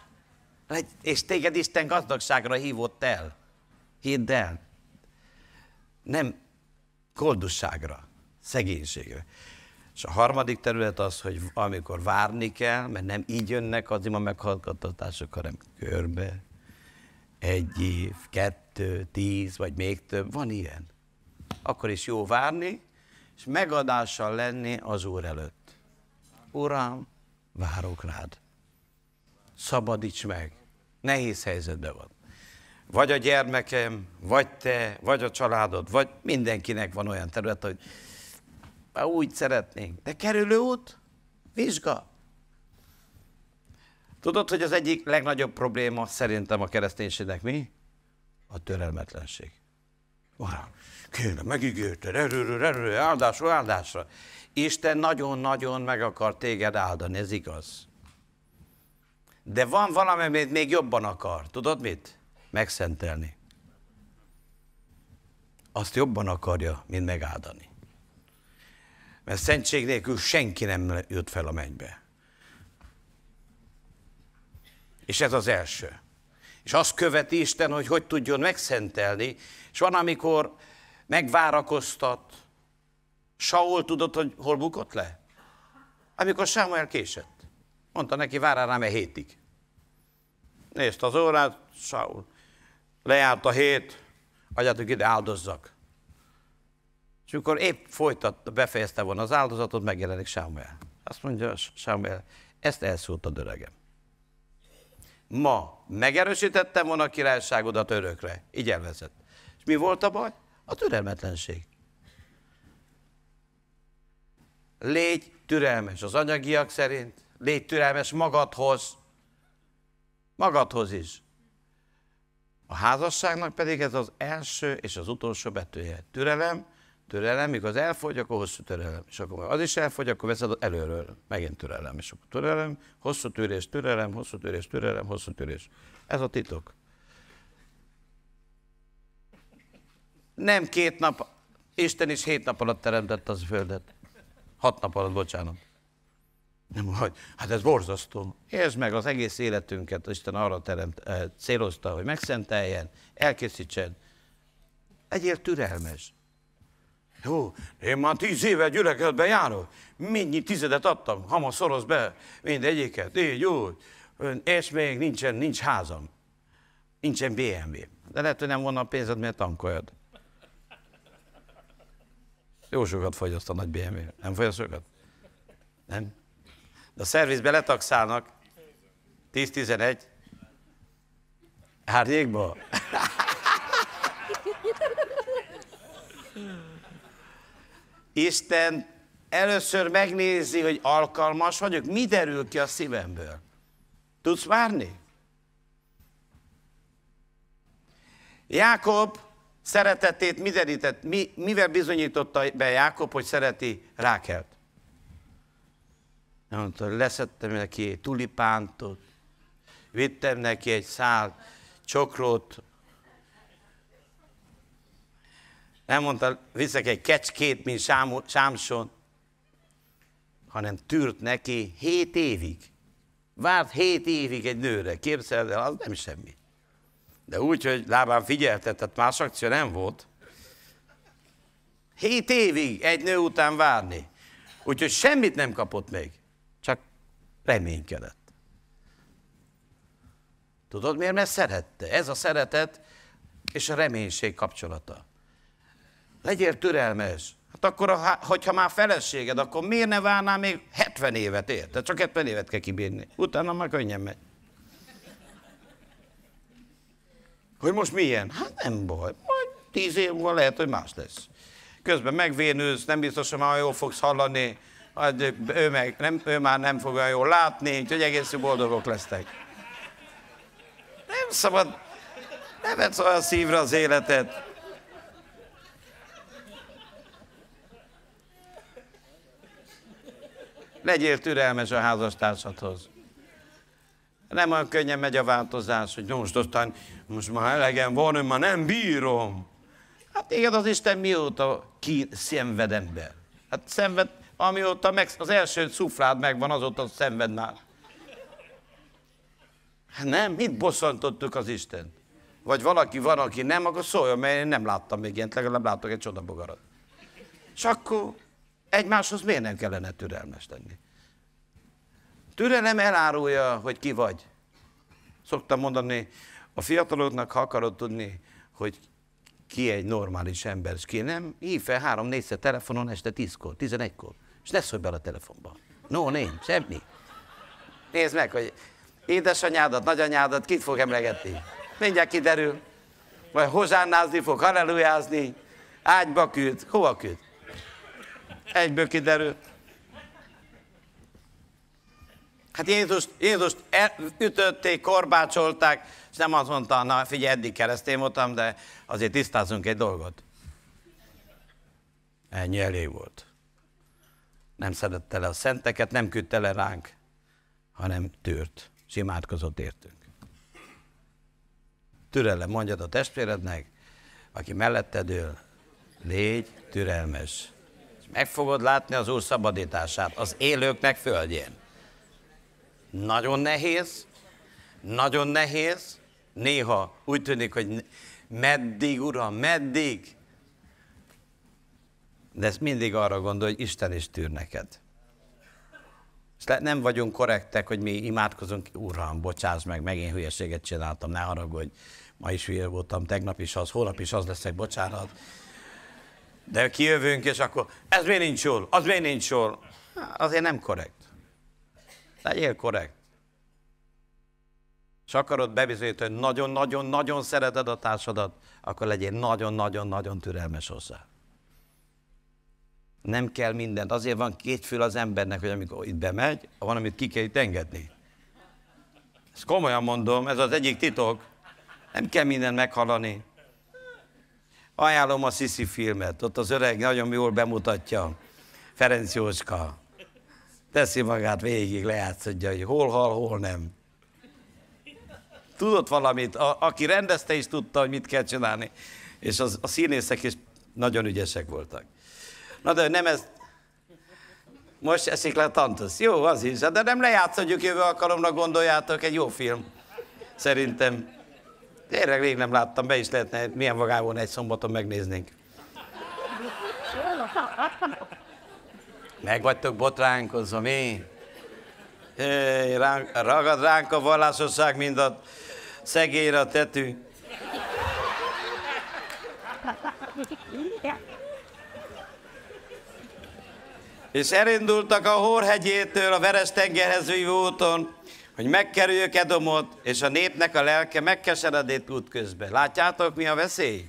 És téged Isten gazdagságra hívott el. Hidd el. Nem, koldusságra, szegénységre. És a harmadik terület az, hogy amikor várni kell, mert nem így jönnek az ima meghallgatások, hanem körbe, egy év, kettő, tíz, vagy még több, van ilyen. Akkor is jó várni, és megadással lenni az Úr előtt. Uram, várok rád. Szabadíts meg. Nehéz helyzetben van vagy a gyermekem, vagy te, vagy a családod, vagy mindenkinek van olyan terület, hogy úgy szeretnénk. De kerülő út, vizsga. Tudod, hogy az egyik legnagyobb probléma szerintem a kereszténységnek mi? A türelmetlenség. Uram, kéne, megígérted, erőről, erőről, áldásról, áldásra. Isten nagyon-nagyon meg akar téged áldani, ez igaz. De van valami, amit még jobban akar. Tudod mit? megszentelni, azt jobban akarja, mint megáldani. Mert szentség nélkül senki nem jött fel a mennybe. És ez az első. És azt követi Isten, hogy hogy tudjon megszentelni. És van, amikor megvárakoztat. Saul tudod, hogy hol bukott le? Amikor Samuel késett. Mondta neki, várjál rám egy hétig. Nézd az órát, Saul lejárt a hét, adjátok ide, áldozzak. És amikor épp folytat, befejezte volna az áldozatot, megjelenik Sámuel. Azt mondja Sámuel, ezt a öregem. Ma megerősítettem volna a királyságodat örökre. Így elvezett. És mi volt a baj? A türelmetlenség. Légy türelmes az anyagiak szerint, légy türelmes magadhoz, magadhoz is. A házasságnak pedig ez az első és az utolsó betűje. Türelem, türelem, míg az elfogy, akkor hosszú türelem. És akkor az is elfogy, akkor veszed előről, megint türelem. És akkor türelem, hosszú tűrés, türelem, hosszú tűrés, türelem, hosszú tűrés. Ez a titok. Nem két nap, Isten is hét nap alatt teremtett az földet. Hat nap alatt, bocsánat. Nem hogy, Hát ez borzasztó. Érzd meg az egész életünket, Isten arra teremt, eh, célozta, hogy megszenteljen, elkészítsen. Egyél türelmes. Jó, én már tíz éve gyülekezetben járok. Mennyi tizedet adtam, hamar szoroz be, mindegyiket, így úgy. És még nincsen, nincs házam. Nincsen BMW. De lehet, hogy nem volna a pénzed, mert tankoljad. Jó sokat fogyaszt a nagy BMW. Nem fogyaszt sokat? Nem? De a szervizbe letakszálnak. 10-11 árnyékba. Isten először megnézi, hogy alkalmas vagyok, mi derül ki a szívemből. Tudsz várni? Jákob szeretetét mi derített, mi, mivel bizonyította be Jákob, hogy szereti Rákelt? Mondta, leszettem neki egy tulipántot, vittem neki egy szál csokrot, nem mondta, viszek egy kecskét, mint Sámson, hanem tűrt neki hét évig. Várt hét évig egy nőre, képzeld el, az nem semmi. De úgy, hogy lábán figyelte, tehát más akció nem volt. Hét évig egy nő után várni. Úgyhogy semmit nem kapott még reménykedett. Tudod miért? Mert szerette. Ez a szeretet és a reménység kapcsolata. Legyél türelmes. Hát akkor, a, hogyha már feleséged, akkor miért ne várnál még 70 évet, érted? Csak 70 évet kell kibírni. Utána már könnyen megy. Hogy most milyen? Hát nem baj. Majd 10 év múlva lehet, hogy más lesz. Közben megvénülsz, nem biztos, hogy már jól fogsz hallani, ő, meg, nem, ő már nem fogja jól látni, úgyhogy egész boldogok lesztek. Nem szabad, ne vetsz olyan szívra az életet. Legyél türelmes a házastársadhoz. Nem olyan könnyen megy a változás, hogy most aztán most már elegem van, én már nem bírom. Hát téged az Isten mióta ki szenved ember? Hát szenved, amióta meg, az első szuflád megvan, azóta szenved már. Nem, mit bosszantottuk az Isten? Vagy valaki van, aki nem, akkor szóljon, mert én nem láttam még ilyent, legalább látok egy csodabogarat. És akkor egymáshoz miért nem kellene türelmes lenni? Türelem elárulja, hogy ki vagy. Szoktam mondani a fiataloknak, ha akarod tudni, hogy ki egy normális ember, és ki nem, hívj fel három-négyszer telefonon este 10-kor, 11-kor és ne szólj bele a telefonba. No, nem, semmi. Nézd meg, hogy édesanyádat, nagyanyádat, kit fog emlegetni. Mindjárt kiderül. vagy hozsánázni fog, hallelujázni, ágyba küld, hova küld? Egyből kiderül. Hát Jézust, Jézust el, ütötték, korbácsolták, és nem azt mondta, na figyelj, eddig keresztény voltam, de azért tisztázunk egy dolgot. Ennyi elég volt nem szedette le a szenteket, nem küldte le ránk, hanem tűrt, és imádkozott értünk. Türelem mondjad a testvérednek, aki melletted ül, légy türelmes. És meg fogod látni az Úr szabadítását az élőknek földjén. Nagyon nehéz, nagyon nehéz, néha úgy tűnik, hogy meddig, Uram, meddig? de ezt mindig arra gondol, hogy Isten is tűr neked. És nem vagyunk korrektek, hogy mi imádkozunk, Uram, bocsáss meg, megint hülyeséget csináltam, ne haragudj, ma is hülye voltam, tegnap is az, holnap is az leszek, bocsánat. De kijövünk, és akkor ez még nincs jól, az még nincs jól. Hát, azért nem korrekt. Legyél korrekt. És akarod bebizonyítani, hogy nagyon-nagyon-nagyon szereted a társadat, akkor legyél nagyon-nagyon-nagyon türelmes hozzá nem kell mindent. Azért van két fül az embernek, hogy amikor itt bemegy, van, amit ki kell itt engedni. Ezt komolyan mondom, ez az egyik titok. Nem kell mindent meghalani. Ajánlom a Sisi filmet, ott az öreg nagyon jól bemutatja. Ferenc Jóska. Teszi magát végig, lejátszodja, hogy hol hal, hol nem. Tudott valamit, a, aki rendezte is tudta, hogy mit kell csinálni. És az, a színészek is nagyon ügyesek voltak. Na de nem ez... Most esik le Tantusz. Jó, az is. De nem lejátszhatjuk jövő alkalomra, gondoljátok, egy jó film. Szerintem. Tényleg rég nem láttam, be is lehetne, milyen vagában egy szombaton megnéznénk. Meg vagytok botránkozva, mi? Éj, ránk, ragad ránk a vallásosság, mint a szegélyre a tetű és elindultak a Hórhegyétől a Veres tengerhez úton, hogy megkerüljük Edomot, és a népnek a lelke megkeseredett út közben. Látjátok, mi a veszély?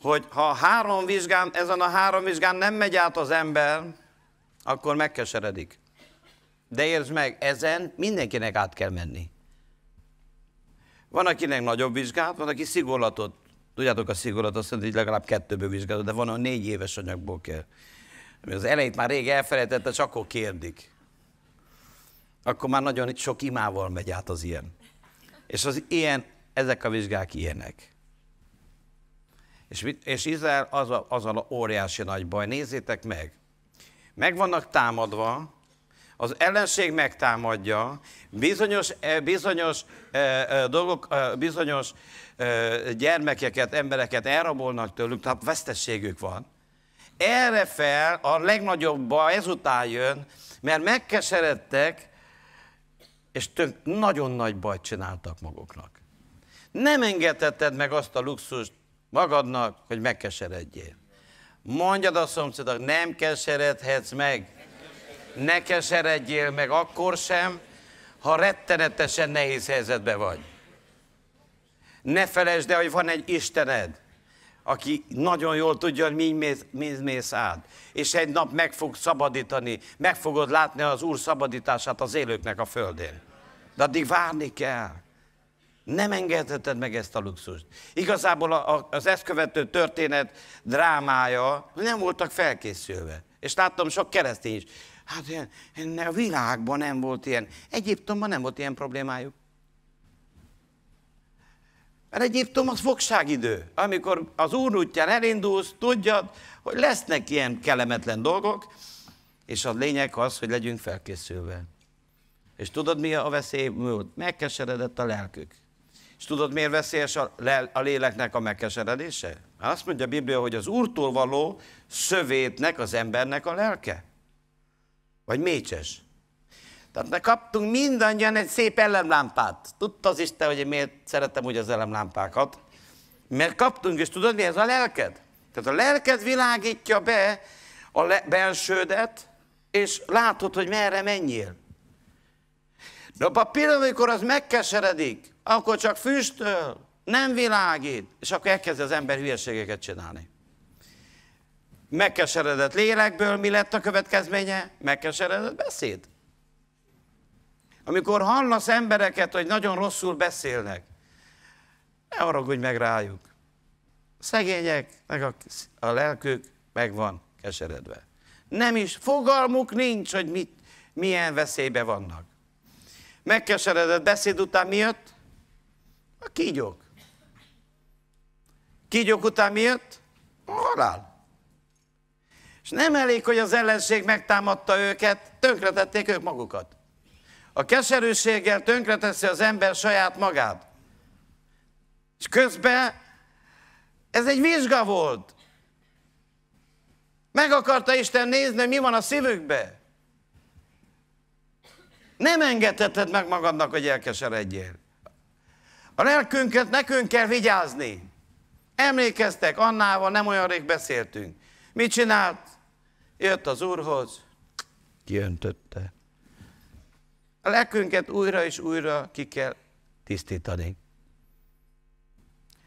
Hogy ha három vizsgán, ezen a három vizsgán nem megy át az ember, akkor megkeseredik. De értsd meg, ezen mindenkinek át kell menni. Van, akinek nagyobb vizsgát, van, aki szigorlatot. Tudjátok, a szigorlat azt mondja, hogy legalább kettőből vizsgálod, de van, a négy éves anyagból kell. Az elejét már rég elfelejtette, csak akkor kérdik. Akkor már nagyon sok imával megy át az ilyen. És az ilyen, ezek a vizsgák ilyenek. És, és Izrael az a, az a óriási nagy baj. Nézzétek meg. Meg vannak támadva, az ellenség megtámadja, bizonyos, eh, bizonyos eh, eh, dolgok, bizonyos gyermekeket, embereket elrabolnak tőlük, tehát vesztességük van. Erre fel a legnagyobb baj ezután jön, mert megkeseredtek, és tök nagyon nagy bajt csináltak maguknak. Nem engedheted meg azt a luxust magadnak, hogy megkeseredjél. Mondjad a szomszédnak, nem keseredhetsz meg. Ne keseredjél meg akkor sem, ha rettenetesen nehéz helyzetben vagy. Ne felejtsd el, hogy van egy Istened aki nagyon jól tudja, hogy mi mész, mi mész át. És egy nap meg fog szabadítani, meg fogod látni az Úr szabadítását az élőknek a földén. De addig várni kell. Nem engedheted meg ezt a luxust. Igazából az ezt követő történet drámája, hogy nem voltak felkészülve. És láttam sok keresztény is. Hát ilyen, a világban nem volt ilyen. Egyiptomban nem volt ilyen problémájuk. Mert Egyiptom az fogságidő. Amikor az Úr útján elindulsz, tudjad, hogy lesznek ilyen kellemetlen dolgok, és a lényeg az, hogy legyünk felkészülve. És tudod, mi a veszély? Megkeseredett a lelkük. És tudod, miért veszélyes a, lel- a léleknek a megkeseredése? Azt mondja a Biblia, hogy az Úrtól való szövétnek az embernek a lelke. Vagy mécses. Tehát kaptunk mindannyian egy szép elemlámpát. Tudta az Isten, hogy én miért szeretem úgy az elemlámpákat. Mert kaptunk, és tudod mi ez a lelked? Tehát a lelked világítja be a le- belsődet, és látod, hogy merre menjél. De a pillanat, amikor az megkeseredik, akkor csak füstöl, nem világít, és akkor elkezd az ember hülyeségeket csinálni. Megkeseredett lélekből mi lett a következménye? Megkeseredett beszéd. Amikor hallasz embereket, hogy nagyon rosszul beszélnek, ne haragudj meg rájuk. A szegényeknek a, a lelkük meg van keseredve. Nem is, fogalmuk nincs, hogy mit, milyen veszélybe vannak. Megkeseredett beszéd után mi jött? A kígyók. Kígyók után mi jött? A halál. És nem elég, hogy az ellenség megtámadta őket, tönkretették ők magukat. A keserűséggel tönkreteszi az ember saját magát. És közben ez egy vizsga volt. Meg akarta Isten nézni, hogy mi van a szívükbe. Nem engedheted meg magadnak, hogy elkeseredjél. A lelkünket nekünk kell vigyázni. Emlékeztek, Annával nem olyan rég beszéltünk. Mit csinált? Jött az Úrhoz, kiöntötte. A lelkünket újra és újra ki kell tisztítani.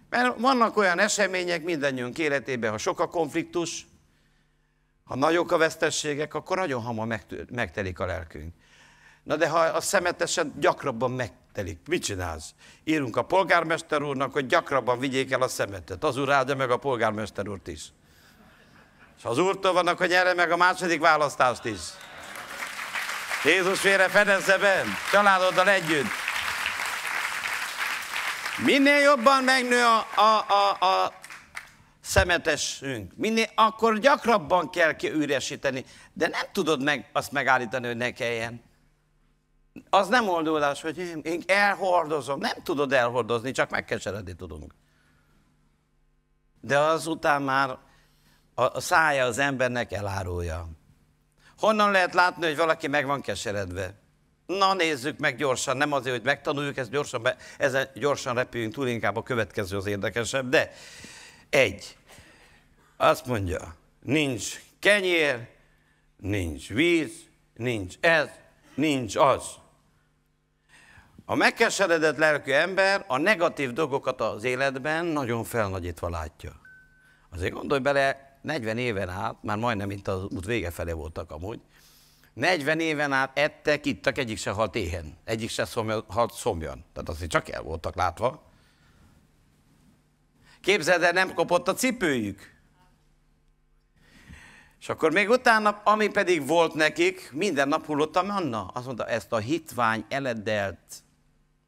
Mert vannak olyan események mindannyiunk életében, ha sok a konfliktus, ha nagyok a vesztességek, akkor nagyon hamar megtelik a lelkünk. Na de ha a szemetesen gyakrabban megtelik, mit csinálsz? Írunk a polgármester úrnak, hogy gyakrabban vigyék el a szemetet. Az úr áldja meg a polgármester úrt is. És az úrtól vannak, hogy erre meg a második választást is. Jézus félre fedezze be, családoddal együtt. Minél jobban megnő a, a, a, a szemetesünk, minél, akkor gyakrabban kell kiüresíteni, de nem tudod meg, azt megállítani, hogy ne kelljen. Az nem oldódás, hogy én, én elhordozom. Nem tudod elhordozni, csak megkeseredni tudunk. De azután már a szája az embernek elárulja. Honnan lehet látni, hogy valaki meg van keseredve? Na nézzük meg gyorsan, nem azért, hogy megtanuljuk, ezt gyorsan, mert ezen gyorsan repüljünk túl, inkább a következő az érdekesebb, de egy, azt mondja, nincs kenyér, nincs víz, nincs ez, nincs az. A megkeseredett lelkű ember a negatív dolgokat az életben nagyon felnagyítva látja. Azért gondolj bele, 40 éven át, már majdnem mint az út vége felé voltak amúgy, 40 éven át ettek, ittak, egyik se halt éhen, egyik se szomjan, halt szomjan. Tehát azért csak el voltak látva. Képzeld el, nem kopott a cipőjük. És akkor még utána, ami pedig volt nekik, minden nap hullott a manna. Azt mondta, ezt a hitvány eledelt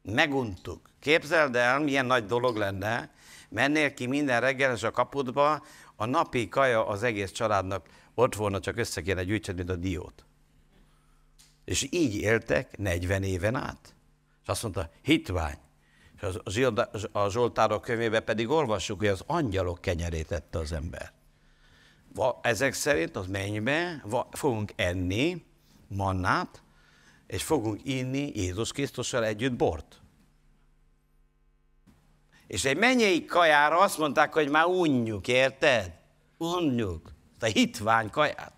meguntuk. Képzeld el, milyen nagy dolog lenne, mennél ki minden reggel és a kapudba, a napi kaja az egész családnak ott volna, csak össze kéne gyűjtsed, mint a diót. És így éltek 40 éven át. És azt mondta, hitvány. És a, Zsilda, a Zsoltárok könyvében pedig olvassuk, hogy az angyalok kenyerét ette az ember. Va, ezek szerint az mennybe va, fogunk enni mannát, és fogunk inni Jézus Krisztussal együtt bort. És egy mennyei kajára azt mondták, hogy már unjuk, érted? Unjuk. A hitvány kaját.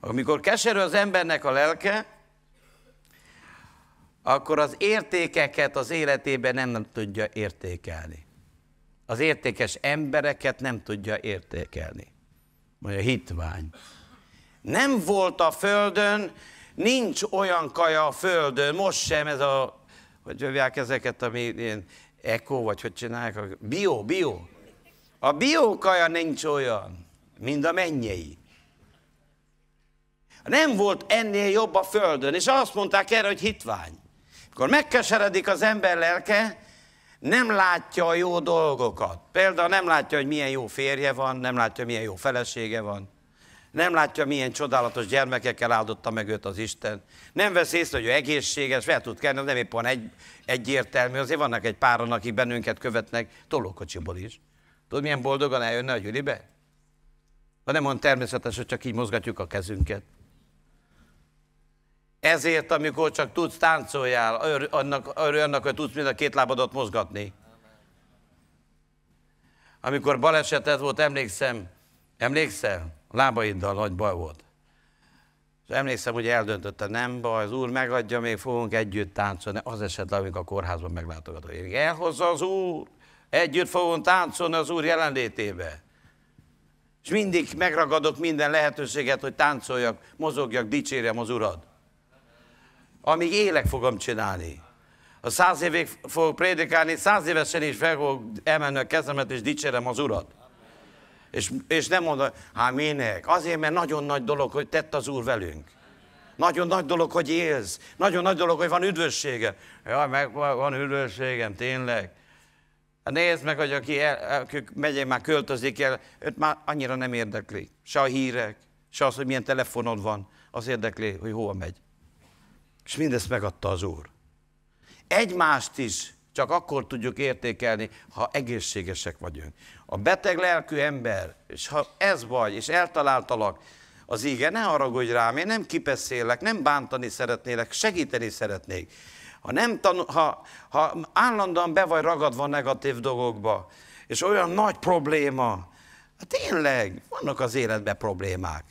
Amikor keserű az embernek a lelke, akkor az értékeket az életében nem, tudja értékelni. Az értékes embereket nem tudja értékelni. Vagy a hitvány. Nem volt a földön, nincs olyan kaja a földön, most sem ez a, hogy jövják ezeket, ami ilyen Eko, vagy hogy csinálják? Bio, bio. A kaja nincs olyan, mint a mennyei. Nem volt ennél jobb a földön, és azt mondták erre, hogy hitvány. Akkor megkeseredik az ember lelke, nem látja a jó dolgokat. Például nem látja, hogy milyen jó férje van, nem látja, milyen jó felesége van, nem látja, milyen csodálatos gyermekekkel áldotta meg őt az Isten, nem vesz észre, hogy ő egészséges, fel tud kelni, nem éppen egy, egyértelmű, azért vannak egy páran, akik bennünket követnek, tolókocsiból is. Tudod, milyen boldogan eljönne a gyülibe? Ha nem mond természetes, hogy csak így mozgatjuk a kezünket. Ezért, amikor csak tudsz, táncoljál, örülj annak, örül annak, hogy tudsz mind a két lábadat mozgatni. Amikor balesetet volt, emlékszem, emlékszel? lábaiddal baj volt. És emlékszem, hogy eldöntötte, nem baj, az úr megadja, még fogunk együtt táncolni. Az esetleg, amikor a kórházban meglátogatok. elhozza az úr, együtt fogunk táncolni az úr jelenlétébe. És mindig megragadok minden lehetőséget, hogy táncoljak, mozogjak, dicsérjem az urad. Amíg élek fogom csinálni. A száz évig fogok prédikálni, száz évesen is fel fogok emelni a kezemet, és dicsérem az urat. És, és nem mondom, hát minek? Azért, mert nagyon nagy dolog, hogy tett az Úr velünk. Nagyon nagy dolog, hogy élsz. Nagyon nagy dolog, hogy van üdvössége. Ja, meg van üdvösségem, tényleg. Hát nézd meg, hogy aki, el, aki megy, már költözik el, őt már annyira nem érdekli. Se a hírek, se az, hogy milyen telefonod van, az érdekli, hogy hova megy. És mindezt megadta az Úr. Egymást is csak akkor tudjuk értékelni, ha egészségesek vagyunk. A beteg lelkű ember, és ha ez vagy, és eltaláltalak, az igen, ne haragudj rám, én nem kipeszélek, nem bántani szeretnélek, segíteni szeretnék. Ha, nem tanul, ha, ha állandóan be vagy ragadva negatív dolgokba, és olyan nagy probléma, hát tényleg, vannak az életben problémák.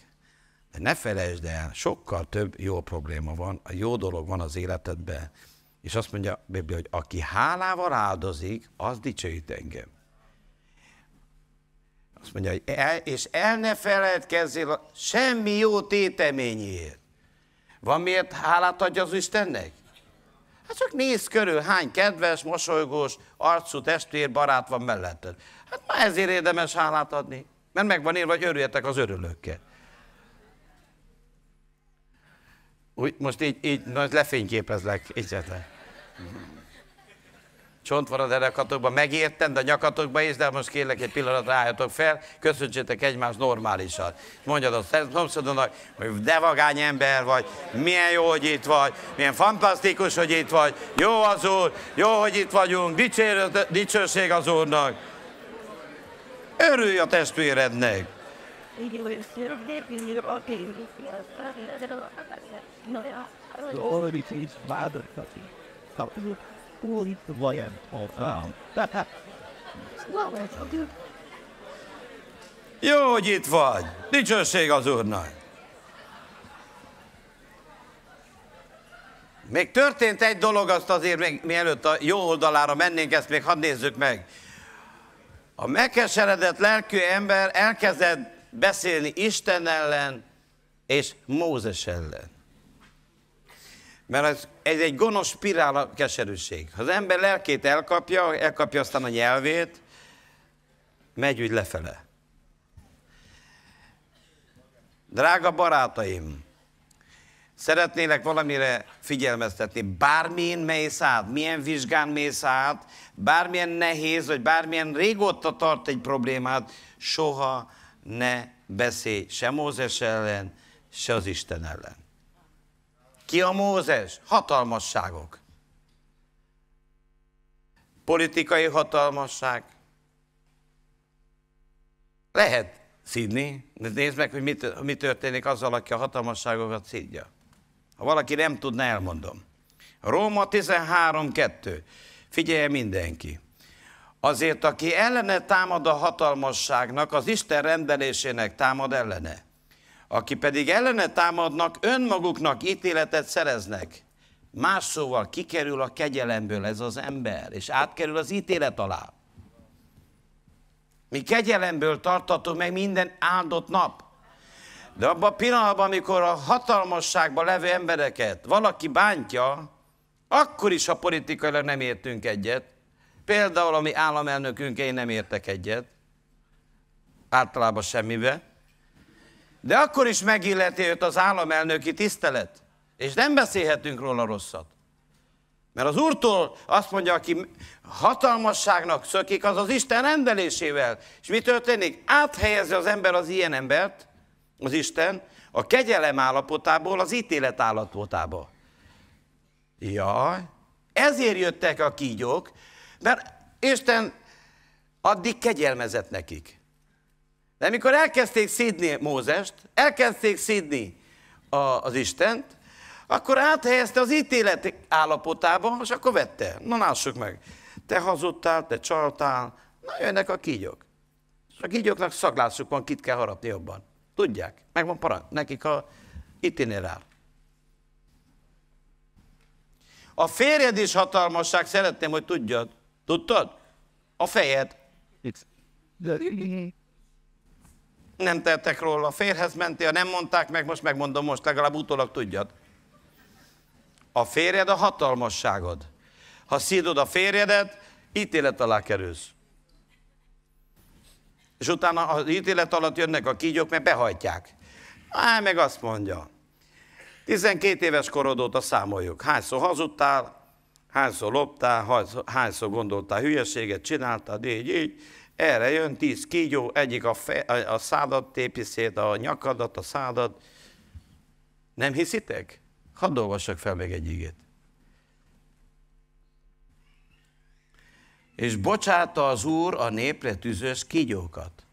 De ne felejtsd el, sokkal több jó probléma van, a jó dolog van az életedben. És azt mondja a Biblia, hogy aki hálával áldozik, az dicsőít engem. Azt mondja, hogy el, és el ne feledkezzél a semmi jó téteményéért. Van miért hálát adja az Istennek? Hát csak nézz körül, hány kedves, mosolygós, arcú testvér, barát van melletted. Hát már ezért érdemes hálát adni, mert megvan írva, hogy örüljetek az örülőkkel. Úgy, most így, így most lefényképezlek, így derekatokban, megértem, de a nyakatokban is, de most kérlek egy pillanatra álljatok fel, köszöntsétek egymást normálisan. Mondjad a szomszédodnak, hogy de vagány ember vagy, milyen jó, hogy itt vagy, milyen fantasztikus, hogy itt vagy, jó az úr, jó, hogy itt vagyunk, dicsérő, dicsőség az úrnak. Örülj a testvérednek! Glory to his father, új vajem all fám. Jó, hogy itt vagy. Dicsőség az úrnak. Még történt egy dolog, azt azért még mielőtt a jó oldalára mennénk, ezt még hadd nézzük meg. A megkeseredett lelkű ember elkezdett beszélni Isten ellen és Mózes ellen. Mert ez, ez egy gonosz spirál a keserűség. Ha az ember lelkét elkapja, elkapja aztán a nyelvét, megy úgy lefele. Drága barátaim, szeretnélek valamire figyelmeztetni. Bármilyen mész át, milyen vizsgán mész át, bármilyen nehéz, vagy bármilyen régóta tart egy problémát, soha ne beszélj se Mózes ellen, se az Isten ellen. Ki a Mózes? Hatalmasságok. Politikai hatalmasság. Lehet szídni, de nézd meg, hogy mi történik azzal, aki a hatalmasságokat szídja. Ha valaki nem tudna, elmondom. Róma 13.2. Figyelje mindenki! Azért, aki ellene támad a hatalmasságnak, az Isten rendelésének támad ellene aki pedig ellene támadnak, önmaguknak ítéletet szereznek. Más szóval kikerül a kegyelemből ez az ember, és átkerül az ítélet alá. Mi kegyelemből tartatunk meg minden áldott nap. De abban a pillanatban, amikor a hatalmasságban levő embereket valaki bántja, akkor is, ha politikailag nem értünk egyet, például a mi államelnökünk, én nem értek egyet, általában semmibe, de akkor is megilleti őt az államelnöki tisztelet. És nem beszélhetünk róla rosszat. Mert az Úrtól azt mondja, aki hatalmasságnak szökik, az az Isten rendelésével. És mi történik? Áthelyezi az ember az ilyen embert, az Isten, a kegyelem állapotából az ítélet állapotába. Ja, ezért jöttek a kígyók, mert Isten addig kegyelmezett nekik. De amikor elkezdték szídni Mózest, elkezdték szídni a, az Istent, akkor áthelyezte az ítélet állapotába, és akkor vette. Na, lássuk meg. Te hazudtál, te csaltál, na jönnek a kígyók. És a kígyóknak szaglászuk van, kit kell harapni jobban. Tudják, meg van parancs, nekik a itinerár. A férjed is hatalmasság, szeretném, hogy tudjad. Tudtad? A fejed nem tettek róla, a férhez mentél, nem mondták meg, most megmondom most, legalább utólag tudjad. A férjed a hatalmasságod. Ha szídod a férjedet, ítélet alá kerülsz. És utána az ítélet alatt jönnek a kígyók, mert behajtják. Á, meg azt mondja, 12 éves korod óta számoljuk. Hányszor hazudtál, hányszor loptál, hányszor gondoltál hülyeséget, csináltad, így, így erre jön tíz kígyó, egyik a, fe, a szádat tépi szét, a nyakadat, a szádat. Nem hiszitek? Hadd olvassak fel még egy igét. És bocsáta az Úr a népre tűzös kígyókat.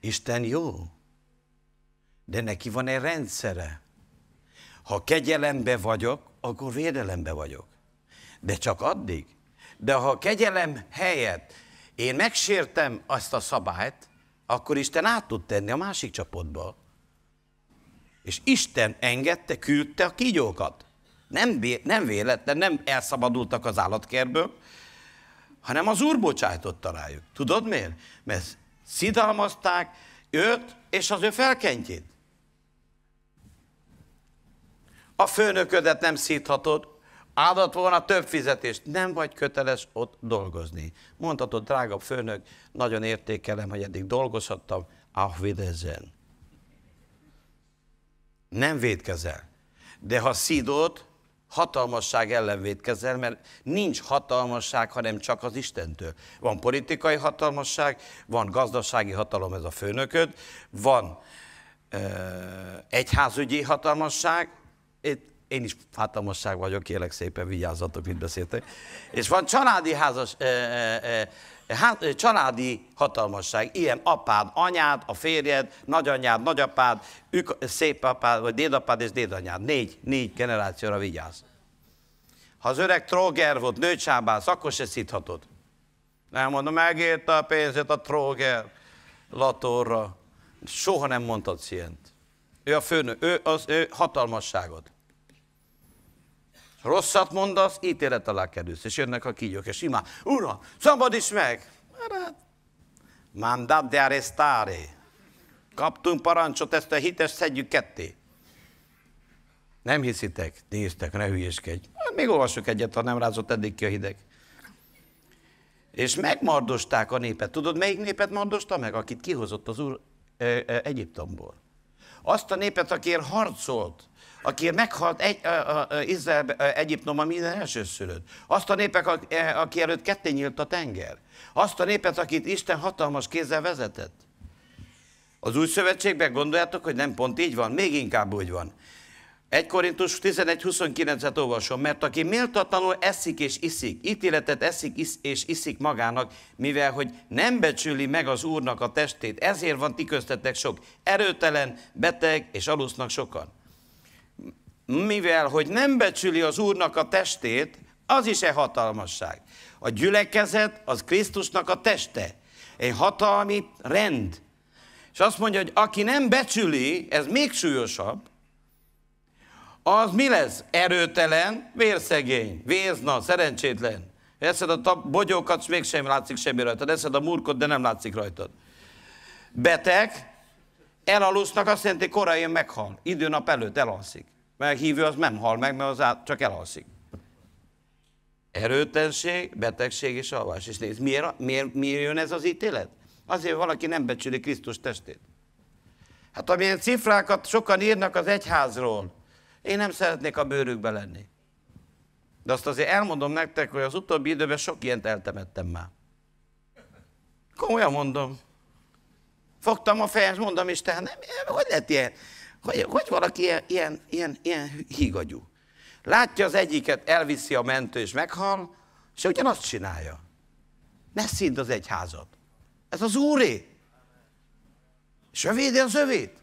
Isten jó, de neki van egy rendszere. Ha kegyelembe vagyok, akkor védelembe vagyok. De csak addig, de ha a kegyelem helyett én megsértem azt a szabályt, akkor Isten át tud tenni a másik csapatba. És Isten engedte, küldte a kígyókat. Nem, nem véletlen, nem elszabadultak az állatkertből, hanem az Úr bocsájtotta rájuk. Tudod miért? Mert szidalmazták őt és az ő felkentjét. A főnöködet nem szíthatod, Áldott volna több fizetést, nem vagy köteles ott dolgozni. Mondhatod, drága főnök, nagyon értékelem, hogy eddig dolgozhattam, ah, Wiedersehen. Nem védkezel. De ha szidót, hatalmasság ellen védkezel, mert nincs hatalmasság, hanem csak az Istentől. Van politikai hatalmasság, van gazdasági hatalom, ez a főnököd, van ö, egyházügyi hatalmasság, itt én is fátalmasság vagyok, kérlek szépen vigyázzatok, mit beszéltek. És van családi házas, eh, eh, eh, családi hatalmasság, ilyen apád, anyád, a férjed, nagyanyád, nagyapád, ük, szépapád, vagy dédapád és dédanyád. Négy, négy generációra vigyáz. Ha az öreg tróger volt, nőcsábász, akkor se szíthatod. Nem mondom, megérte a pénzét a tróger latorra. Soha nem mondtad szient. Ő a főnök, ő, az, ő hatalmasságod rosszat mondasz, ítélet alá kerülsz, és jönnek a kígyók, és Ura, uram, szabadíts meg! Hát, mandat de arrestare. Kaptunk parancsot, ezt a hites szedjük ketté. Nem hiszitek? Néztek, ne hülyéskedj. Hát még olvasok egyet, ha nem rázott eddig ki a hideg. És megmardosták a népet. Tudod, melyik népet mardosta meg? Akit kihozott az úr e, e, Egyiptomból. Azt a népet, akiért harcolt, aki meghalt egy, a, a, a, Izrael, a, Egyiptomban minden elsőszülött. Azt a népek, a, e, aki előtt ketté nyílt a tenger. Azt a népet, akit Isten hatalmas kézzel vezetett. Az új szövetségben gondoljátok, hogy nem pont így van, még inkább úgy van. 1 Korintus 11.29-et olvasom, mert aki méltatlanul eszik és iszik, ítéletet eszik isz és iszik magának, mivel hogy nem becsüli meg az Úrnak a testét, ezért van ti köztetek sok erőtelen, beteg és alusznak sokan mivel hogy nem becsüli az Úrnak a testét, az is e hatalmasság. A gyülekezet az Krisztusnak a teste, egy hatalmi rend. És azt mondja, hogy aki nem becsüli, ez még súlyosabb, az mi lesz? Erőtelen, vérszegény, vézna, szerencsétlen. Eszed a bogyókat, és mégsem látszik semmi rajtad. Eszed a murkot, de nem látszik rajtad. Beteg, elalusznak, azt jelenti, korai meghal. Időnap előtt elalszik mert hívő az nem hal meg, mert az át, csak elhalszik. Erőtenség, betegség és alvás. És nézd, miért, miért, miért jön ez az ítélet? Azért valaki nem becsüli Krisztus testét. Hát amilyen cifrákat sokan írnak az egyházról, én nem szeretnék a bőrükbe lenni. De azt azért elmondom nektek, hogy az utóbbi időben sok ilyent eltemettem már. Komolyan mondom. Fogtam a fejem, mondom, Isten, nem, hogy lehet ilyen? Hogy, hogy valaki ilyen, ilyen, ilyen, ilyen hígagyú? Látja az egyiket, elviszi a mentő és meghal, és ugyanazt csinálja. Ne szint az egyházat. Ez az úré. És az övét.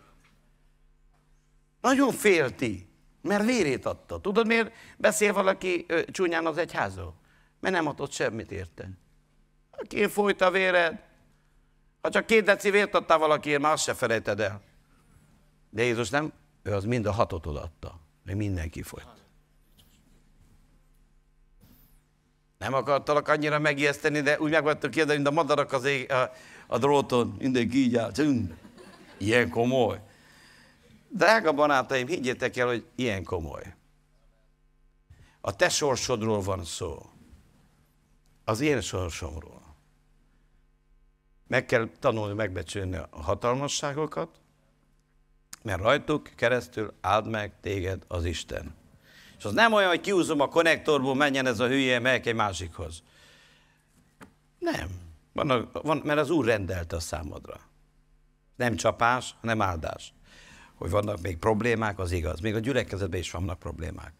Nagyon félti, mert vérét adta. Tudod, miért beszél valaki ö, csúnyán az egyházról? Mert nem adott semmit érte. Aki folyt a véred, ha csak két deci vért adtál valakiért, már azt se felejted el. De Jézus nem, ő az mind a hatot odaadta, mert mindenki folyt. Nem akartalak annyira megijeszteni, de úgy meg vagytok kérdezni, mint a madarak az ég, a, a dróton, mindenki így áll. Ilyen komoly. Drága barátaim, higgyétek el, hogy ilyen komoly. A te sorsodról van szó. Az én sorsomról. Meg kell tanulni megbecsülni a hatalmasságokat, mert rajtuk keresztül áld meg téged az Isten. És az nem olyan, hogy kiúzom a konnektorból, menjen ez a hülye, melyek egy másikhoz. Nem. Van, a, van, mert az Úr rendelte a számodra. Nem csapás, hanem áldás. Hogy vannak még problémák, az igaz. Még a gyülekezetben is vannak problémák.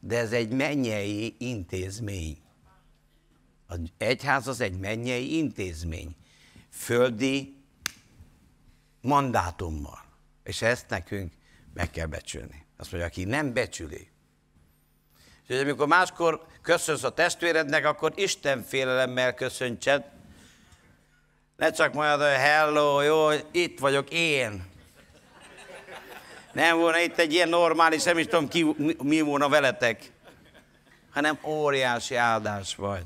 De ez egy mennyei intézmény. A egyház az egy mennyei intézmény. Földi mandátummal. És ezt nekünk meg kell becsülni. Azt mondja, aki nem becsüli. És amikor máskor köszönsz a testvérednek, akkor Isten félelemmel köszöntsed. Ne csak majd hogy hello, jó, itt vagyok én. Nem volna itt egy ilyen normális, nem is tudom ki, mi, mi volna veletek, hanem óriási áldás vagy.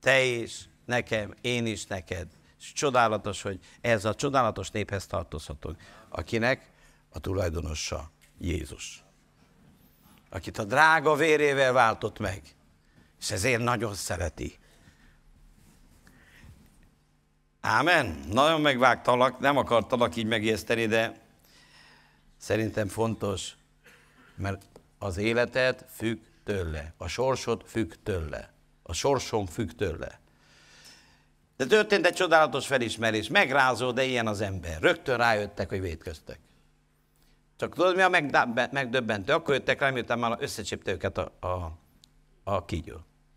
Te is, nekem, én is neked. És csodálatos, hogy ez a csodálatos néphez tartozhatunk akinek a tulajdonosa Jézus. Akit a drága vérével váltott meg, és ezért nagyon szereti. Ámen. Nagyon megvágtalak, nem akartalak így megérteni, de szerintem fontos, mert az életed függ tőle, a sorsod függ tőle, a sorsom függ tőle. De történt egy csodálatos felismerés, megrázó, de ilyen az ember. Rögtön rájöttek, hogy vétköztek. Csak tudod, mi a megdöbbentő? Akkor jöttek rá, miután már összecsipte őket a, a, a kígyó.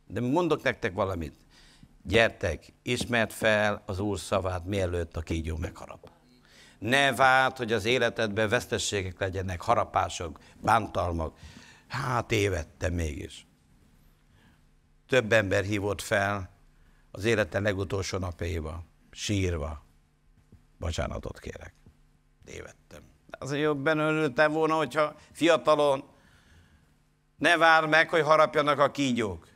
De mondok nektek valamit. Gyertek, ismert fel az Úr szavát, mielőtt a kígyó megharap. Ne várt, hogy az életedben vesztességek legyenek, harapások, bántalmak. Hát évette mégis. Több ember hívott fel, az élete legutolsó napjaiba, sírva, bocsánatot kérek. Tévedtem. Azért jobban örültem volna, hogyha fiatalon ne vár meg, hogy harapjanak a kígyók.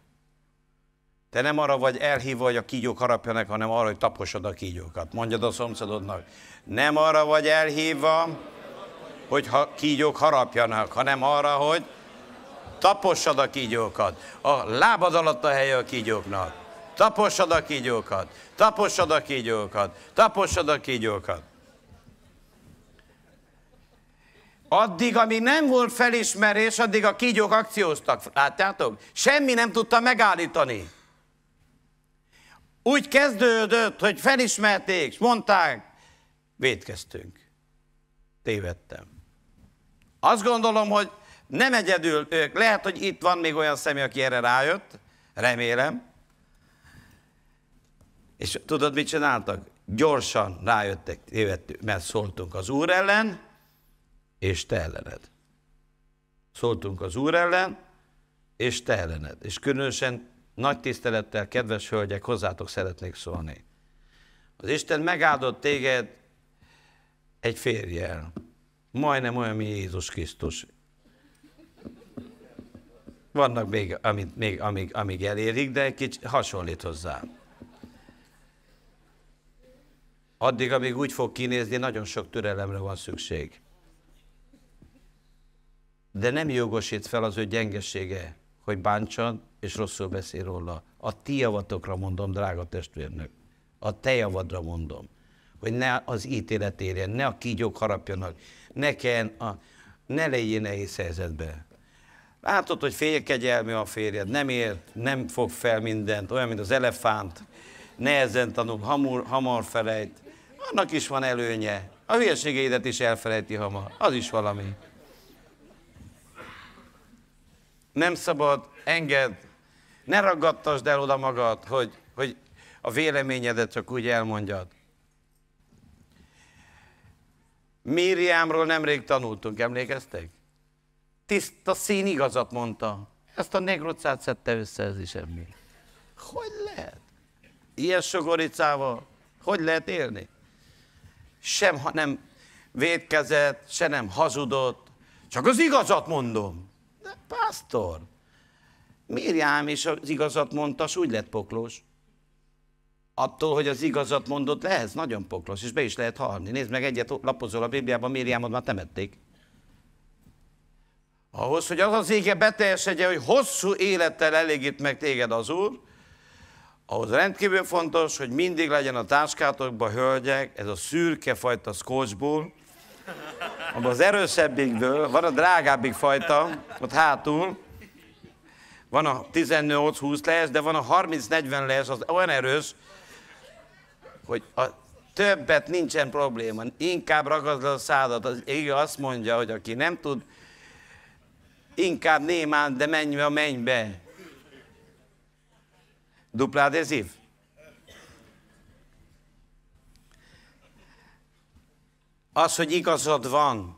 Te nem arra vagy elhívva, hogy a kígyók harapjanak, hanem arra, hogy taposod a kígyókat. Mondjad a szomszédodnak. Nem arra vagy elhívva, hogy ha kígyók harapjanak, hanem arra, hogy taposod a kígyókat. A lábad alatt a helye a kígyóknak tapossad a kígyókat, tapossad a kígyókat, tapossad a kígyókat. Addig, ami nem volt felismerés, addig a kígyók akcióztak. Látjátok? Semmi nem tudta megállítani. Úgy kezdődött, hogy felismerték, és mondták, védkeztünk. Tévedtem. Azt gondolom, hogy nem egyedül ők. Lehet, hogy itt van még olyan személy, aki erre rájött, remélem, és tudod, mit csináltak? Gyorsan rájöttek, tévedtük, mert szóltunk az Úr ellen, és te ellened. Szóltunk az Úr ellen, és te ellened. És különösen nagy tisztelettel, kedves hölgyek, hozzátok szeretnék szólni. Az Isten megáldott téged egy férjel, majdnem olyan, mint Jézus Krisztus. Vannak még, amit még, amíg, amíg elérik, de egy kicsit hasonlít hozzá. Addig, amíg úgy fog kinézni, nagyon sok türelemre van szükség. De nem jogosít fel az ő gyengesége, hogy bántsan és rosszul beszél róla. A ti javatokra mondom, drága testvérnök. A te javadra mondom. Hogy ne az ítélet érjen, ne a kígyók harapjanak, ne, kell a, ne legyél nehéz helyzetbe. Látod, hogy félkegyelmű a férjed, nem ért, nem fog fel mindent, olyan, mint az elefánt, nehezen tanul, hamur, hamar felejt. Annak is van előnye. A hülyeségeidet is elfelejti hamar. Az is valami. Nem szabad, enged, ne ragadtasd el oda magad, hogy, hogy a véleményedet csak úgy elmondjad. Míriámról nemrég tanultunk, emlékeztek? Tiszta szín igazat mondta. Ezt a negrocát szedte össze, ez is emlék. Hogy lehet? Ilyen sogoricával? Hogy lehet élni? sem ha nem védkezett, se nem hazudott, csak az igazat mondom. De pásztor, Mirjám is az igazat mondta, s úgy lett poklós. Attól, hogy az igazat mondott, lehez nagyon poklos, és be is lehet halni. Nézd meg, egyet lapozol a Bibliában, Mirjámot már temették. Ahhoz, hogy az az ége beteljesedje, hogy hosszú élettel elégít meg téged az Úr, ahhoz rendkívül fontos, hogy mindig legyen a táskátokban, hölgyek, ez a szürke fajta scotchból, abban az erősebbikből, van a drágábbik fajta, ott hátul, van a 18-20 lehes, de van a 30-40 lehes, az olyan erős, hogy a többet nincsen probléma, inkább le a szádat. Az ég azt mondja, hogy aki nem tud, inkább némán, de menj a mennybe. Dupla adesivo. Az, hogy igazod van,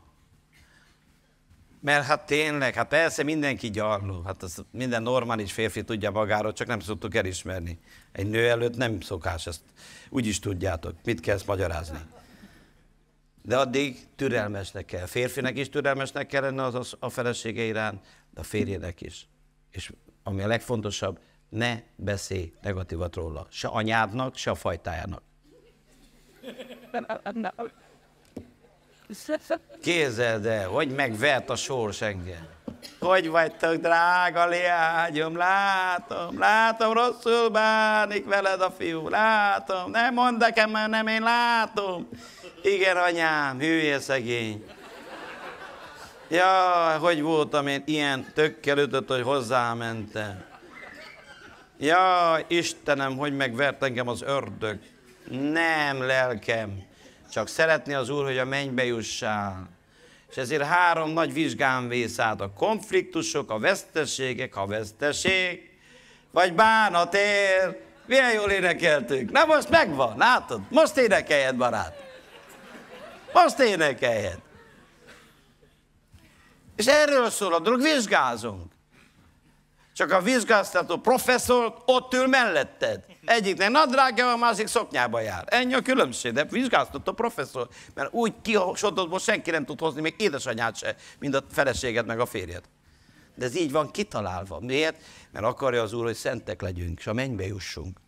mert hát tényleg, hát persze mindenki gyarló, hát az minden normális férfi tudja magáról, csak nem szoktuk elismerni. Egy nő előtt nem szokás, ezt úgy is tudjátok, mit kell ezt magyarázni. De addig türelmesnek kell. Férfinek is türelmesnek kell lenni az a felesége iránt, de a férjének is. És ami a legfontosabb, ne beszélj negatívat róla. Se anyádnak, se a fajtájának. Képzeld el, hogy megvert a sors engem. Hogy vagytok, drága liágyom, látom, látom, rosszul bánik veled a fiú, látom, nem mondd nekem, mert nem én látom. Igen, anyám, hülye szegény. Ja, hogy voltam én ilyen tökkel ütött, hogy hozzámentem. Ja, Istenem, hogy megvert engem az ördög. Nem, lelkem. Csak szeretné az Úr, hogy a mennybe jussál. És ezért három nagy vizsgán vész át. A konfliktusok, a veszteségek, a veszteség, vagy bánatér. Milyen jól énekeltünk. Na most megvan, látod? Most énekeljed, barát. Most énekeljed. És erről szól a dolog, vizsgázunk. Csak a vizsgáztató professzor ott ül melletted. Egyiknek nadrágja van, másik szoknyába jár. Ennyi a különbség, de vizsgáztató professzor. Mert úgy kisodatból senki nem tud hozni, még édesanyád se, mind a feleséged, meg a férjed. De ez így van kitalálva. Miért? Mert akarja az Úr, hogy szentek legyünk, és a mennybe jussunk.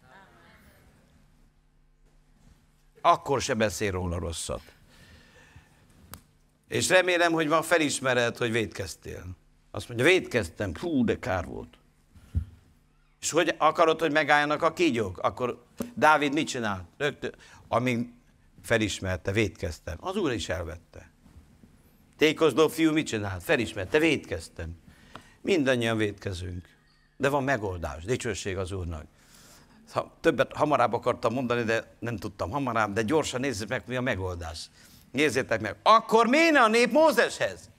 Akkor se beszél róla rosszat. És remélem, hogy van felismered, hogy védkeztél. Azt mondja, védkeztem, hú, de kár volt. És hogy akarod, hogy megálljanak a kígyók? Akkor Dávid mit csinál? Rögtön, amíg felismerte, védkeztem. Az úr is elvette. Tékozló fiú mit csinál? Felismerte, védkeztem. Mindannyian védkezünk. De van megoldás. Dicsőség az úrnak. Ha, többet hamarabb akartam mondani, de nem tudtam hamarabb, de gyorsan nézzük meg, mi a megoldás. Nézzétek meg. Akkor miért a nép Mózeshez?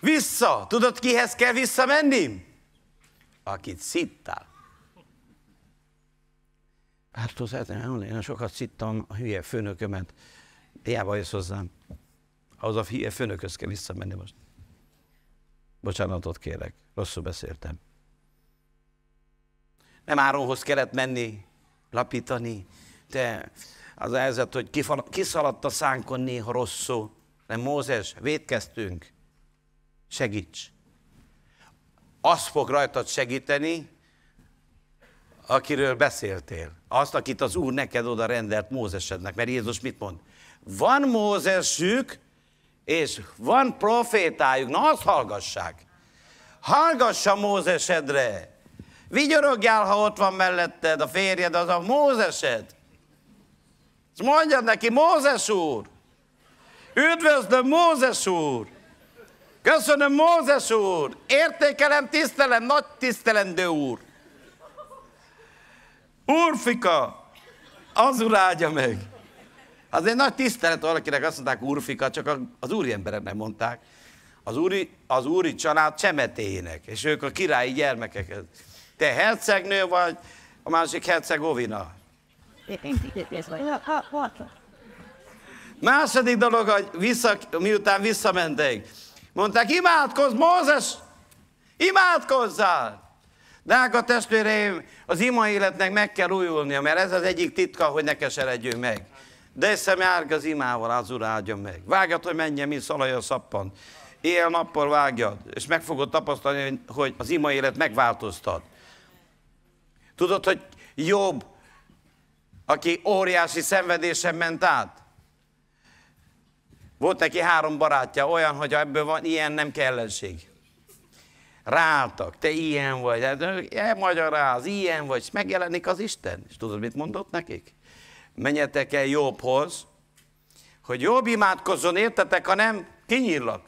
Vissza! Tudod, kihez kell visszamenni? akit szittál. Hát tudod, elmondani, én sokat szittam a hülye főnökömet, hiába jössz hozzám. Ahhoz a hülye főnököz kell visszamenni most. Bocsánatot kérek, rosszul beszéltem. Nem Áronhoz kellett menni, lapítani, de az a helyzet, hogy kiszaladt a szánkon néha rossz szó. Mózes, védkeztünk, segíts az fog rajtad segíteni, akiről beszéltél. Azt, akit az Úr neked oda rendelt Mózesednek. Mert Jézus mit mond? Van Mózesük, és van profétájuk. Na, azt hallgassák. Hallgassa Mózesedre. Vigyorogjál, ha ott van melletted a férjed, az a Mózesed. És mondjad neki, Mózes úr, üdvözlöm Mózes úr, Köszönöm, Mózes úr! Értékelem, tisztelem, nagy tisztelendő úr! Úrfika! Az úr áldja meg! Az egy nagy tisztelet valakinek azt mondták úrfika, csak az úri emberek nem mondták. Az úri, az úri család csemetének, és ők a királyi gyermekek. Te hercegnő vagy, a másik Ovina. Második dolog, hogy vissza, miután visszamentek, Mondták, imádkozz, Mózes! Imádkozzál! Drága testvéreim, az ima életnek meg kell újulnia, mert ez az egyik titka, hogy ne keseredjünk meg. De eszem járg az imával, az Úr áldjon meg. Vágjad, hogy menjen, mint szalaj a szappant. Éjjel-nappal vágjad, és meg fogod tapasztalni, hogy az ima élet megváltoztat. Tudod, hogy jobb, aki óriási szenvedésen ment át, volt neki három barátja, olyan, hogy ebből van, ilyen nem kellenség. Ráálltak, te ilyen vagy, hát, elmagyaráz, ilyen vagy, és megjelenik az Isten. És tudod, mit mondott nekik? Menjetek el jobbhoz, hogy jobb imádkozzon, értetek, ha nem, kinyírlak.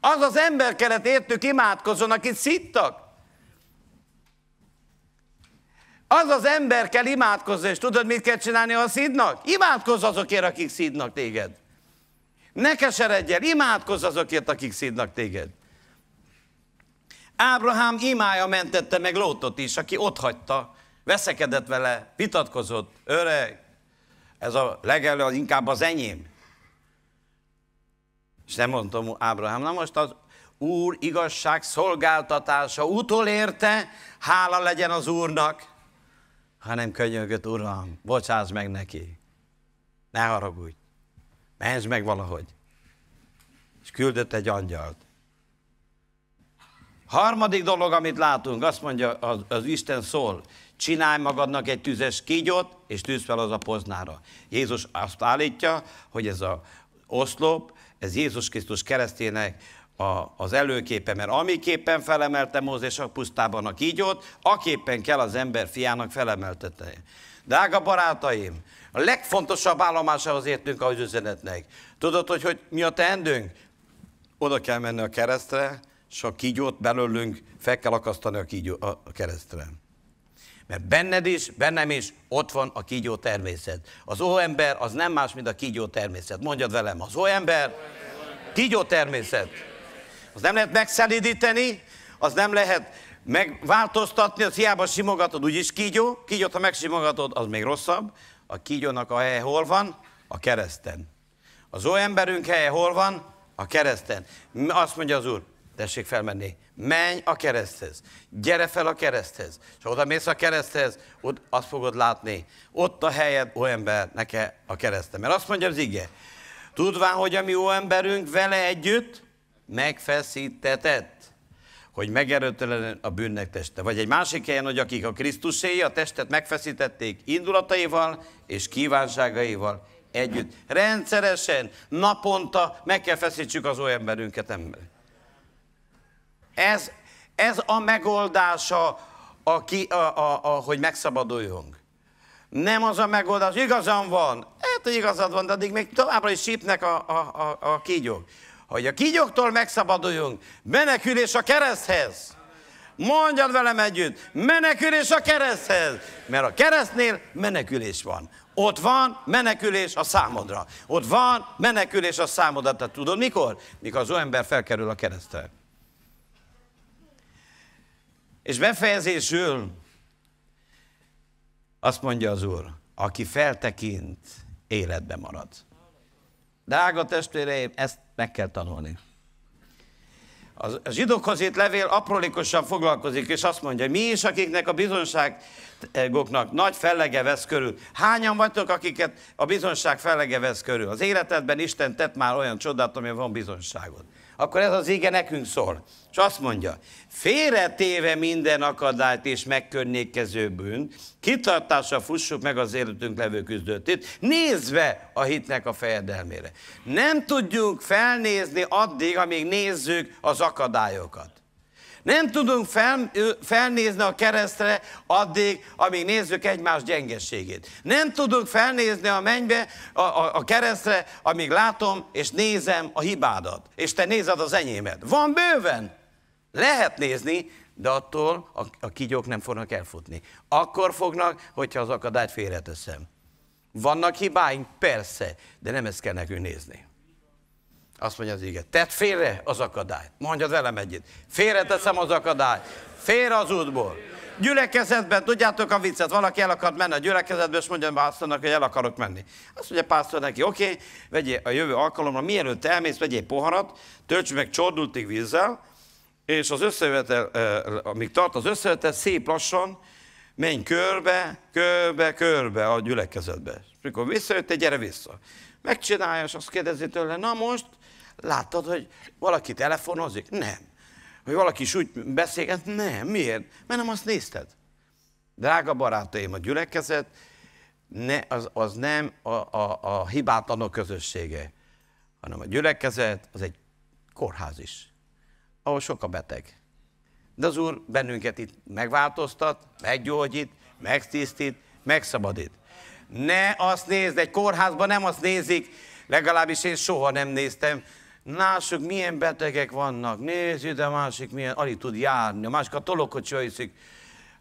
Az az ember kellett értük imádkozzon, akit szittak. Az az ember kell imádkozni, és tudod, mit kell csinálni, ha szídnak? Imádkozz azokért, akik szídnak téged. Ne keseredj el, imádkozz azokért, akik szídnak téged. Ábrahám imája mentette meg Lótot is, aki ott hagyta, veszekedett vele, vitatkozott, öreg, ez a legelő az inkább az enyém. És nem mondtam Ábrahám, na most az Úr igazság szolgáltatása utolérte, hála legyen az Úrnak, hanem könyörgött, Uram, bocsáss meg neki, ne haragudj. Menj meg valahogy. És küldött egy angyalt. Harmadik dolog, amit látunk, azt mondja, az, az Isten szól, csinálj magadnak egy tüzes kígyót, és tűz fel az a poznára. Jézus azt állítja, hogy ez a oszlop, ez Jézus Krisztus keresztének a, az előképe, mert amiképpen felemelte Mózes a pusztában a kígyót, aképpen kell az ember fiának felemeltetnie. Drága barátaim, a legfontosabb állomásához értünk az üzenetnek. Tudod, hogy, hogy mi a teendőnk? Oda kell menni a keresztre, és a kígyót belőlünk fel kell akasztani a, kígyó, a keresztre. Mert benned is, bennem is ott van a kígyó természet. Az óember az nem más, mint a kígyó természet. Mondjad velem, az óember, kígyó természet az nem lehet megszelidíteni, az nem lehet megváltoztatni, az hiába simogatod, úgyis kígyó. Kígyót, ha megsimogatod, az még rosszabb. A kígyónak a helye hol van? A kereszten. Az olyan emberünk helye hol van? A kereszten. Azt mondja az Úr, tessék felmenni, menj a kereszthez, gyere fel a kereszthez, és oda mész a kereszthez, ott azt fogod látni, ott a helyed, ó ember, neke a kereszte, Mert azt mondja az ige, tudván, hogy a mi ó emberünk vele együtt megfeszítetett, hogy megerőtelen a bűnnek teste. Vagy egy másik helyen, hogy akik a Krisztuséi a testet megfeszítették indulataival és kívánságaival együtt. Rendszeresen, naponta meg kell feszítsük az olyan emberünket, ember. Ez, ez a megoldása, a ki, a, a, a, hogy megszabaduljunk. Nem az a megoldás, igazam van. Hát, hogy igazad van, de addig még továbbra is sípnek a, a, a, a kígyók hogy a kígyóktól megszabaduljunk, menekülés a kereszthez. Mondjad velem együtt, menekülés a kereszthez, mert a keresztnél menekülés van. Ott van menekülés a számodra. Ott van menekülés a számodra. Te tudod mikor? Mikor az olyan ember felkerül a keresztre. És befejezésül azt mondja az Úr, aki feltekint, életbe marad. Drága testvéreim, ezt meg kell tanulni. Az, a zsidókhoz itt levél aprólékosan foglalkozik, és azt mondja, mi is, akiknek a bizonságoknak nagy fellege vesz körül. Hányan vagytok, akiket a bizonság fellege vesz körül? Az életedben Isten tett már olyan csodát, ami van bizonságot akkor ez az ige nekünk szól. És azt mondja, félretéve minden akadályt és megkörnékező bűnt, kitartásra fussuk meg az életünk levő küzdöttét, nézve a hitnek a fejedelmére. Nem tudjunk felnézni addig, amíg nézzük az akadályokat. Nem tudunk fel, felnézni a keresztre addig, amíg nézzük egymás gyengességét. Nem tudunk felnézni a mennybe, a, a, a keresztre, amíg látom és nézem a hibádat. És te nézed az enyémet. Van bőven. Lehet nézni, de attól a, a kigyók nem fognak elfutni. Akkor fognak, hogyha az akadályt félreteszem. Vannak hibáink? Persze, de nem ezt kell nekünk nézni. Azt mondja az ige, tedd félre az akadályt. Mondja, velem egyet. Félre teszem az akadályt. Félre az útból. Gyülekezetben, tudjátok a viccet, valaki el akart menni a gyülekezetbe, és mondja a pásztornak, hogy el akarok menni. Azt mondja a pásztor neki, oké, okay, vegyél a jövő alkalomra, mielőtt elmész, vegyél poharat, töltsd meg csordultig vízzel, és az összevetel, eh, amíg tart az összevetel, szép lassan menj körbe, körbe, körbe a gyülekezetbe. És mikor visszajött, gyere vissza. Megcsinálja, és azt kérdezi tőle, na most, Láttad, hogy valaki telefonozik? Nem. Hogy valaki is úgy beszélget? Nem. Miért? Mert nem azt nézted. Drága barátaim, a gyülekezet ne, az, az nem a, a, a hibátlanok közössége, hanem a gyülekezet az egy kórház is, ahol sok a beteg. De az Úr bennünket itt megváltoztat, meggyógyít, megtisztít, megszabadít. Ne azt nézd, egy kórházban nem azt nézik, legalábbis én soha nem néztem, Nássuk, milyen betegek vannak. Nézd ide, másik milyen, alig tud járni. A másik a tolokocsa iszik.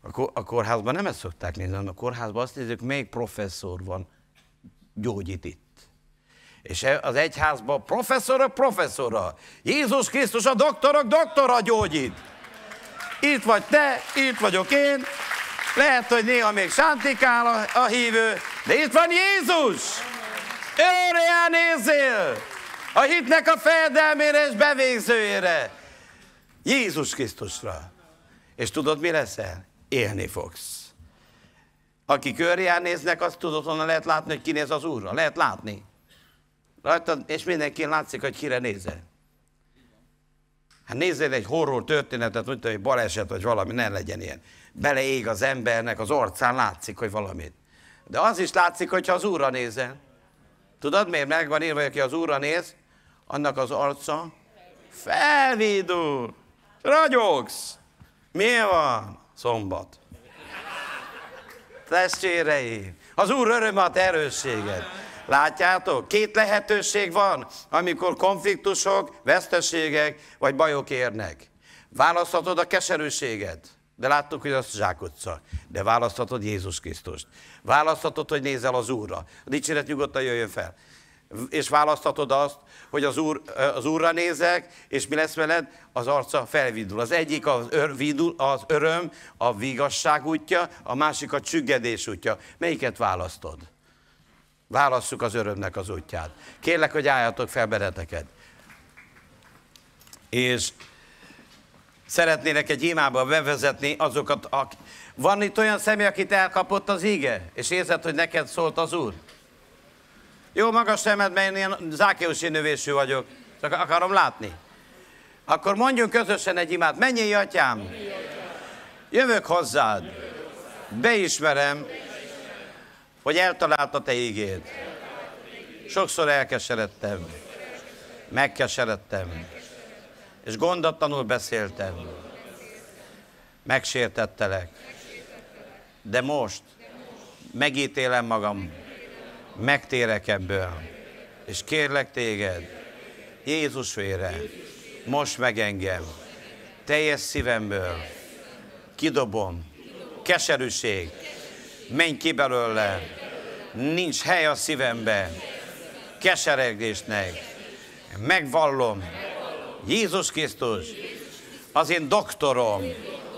A, a kórházban nem ezt szokták nézni, hanem a kórházban azt nézzük, melyik professzor van, gyógyít itt. És e- az egyházban professzora, professzora. Jézus Krisztus a doktorok doktora gyógyít. Itt vagy te, itt vagyok én. Lehet, hogy néha még sántikál a, a hívő, de itt van Jézus. Őre nézzél! A hitnek a fejedelmére és bevégzőjére. Jézus Krisztusra. És tudod, mi leszel? Élni fogsz. Aki körjár néznek, azt tudod, onnan lehet látni, hogy kinéz az Úrra. Lehet látni. Rajta, és mindenki látszik, hogy kire nézel. Hát nézzél egy horror történetet, mondta, hogy baleset, vagy valami, ne legyen ilyen. Beleég az embernek, az arcán látszik, hogy valamit. De az is látszik, hogyha az Úrra nézel. Tudod, miért megvan írva, aki az Úrra néz? annak az arca felvidul. Ragyogsz. Mi van? Szombat. Testvérei, az Úr öröm a erősséget. Látjátok, két lehetőség van, amikor konfliktusok, veszteségek vagy bajok érnek. Választhatod a keserűséget, de láttuk, hogy az zsákutca. De választhatod Jézus Krisztust. Választhatod, hogy nézel az Úrra. A dicséret nyugodtan jöjjön fel és választhatod azt, hogy az, úr, az úrra nézek, és mi lesz veled? Az arca felvidul. Az egyik az, ör, vidul, az öröm, a vigasság útja, a másik a csüggedés útja. Melyiket választod? Válasszuk az örömnek az útját. Kérlek, hogy álljatok fel bereteket. És szeretnének egy imába bevezetni azokat, akik... Van itt olyan személy, akit elkapott az ige, és érzed, hogy neked szólt az Úr? Jó, magas szemed, mert én ilyen zákéuszi növésű vagyok. Csak akarom látni. Akkor mondjunk közösen egy imát. Mennyi atyám? Jövök hozzád. Beismerem, hogy eltalálta te ígéd. Sokszor elkeseredtem. Megkeseredtem. És gondatlanul beszéltem. Megsértettelek. De most megítélem magam megtérek ebből, és kérlek téged, Jézus vére, most meg engem, teljes szívemből, kidobom, keserűség, menj ki belőle, nincs hely a szívembe, keseregésnek, megvallom, Jézus Krisztus, az én doktorom,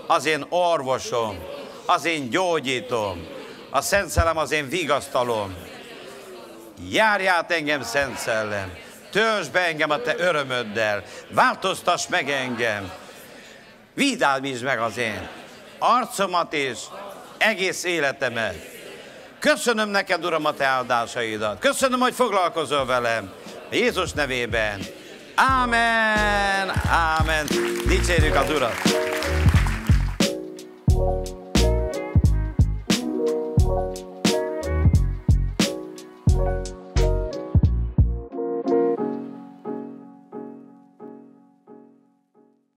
az én orvosom, az én gyógyítom, a Szent Szelem az én vigasztalom, járj át engem szent szellem, törzs be engem a te örömöddel, változtass meg engem, vidálmítsd meg az én arcomat és egész életemet. Köszönöm neked, Uram, a te áldásaidat. Köszönöm, hogy foglalkozol velem. Jézus nevében. Ámen, ámen. Dicsérjük az Urat.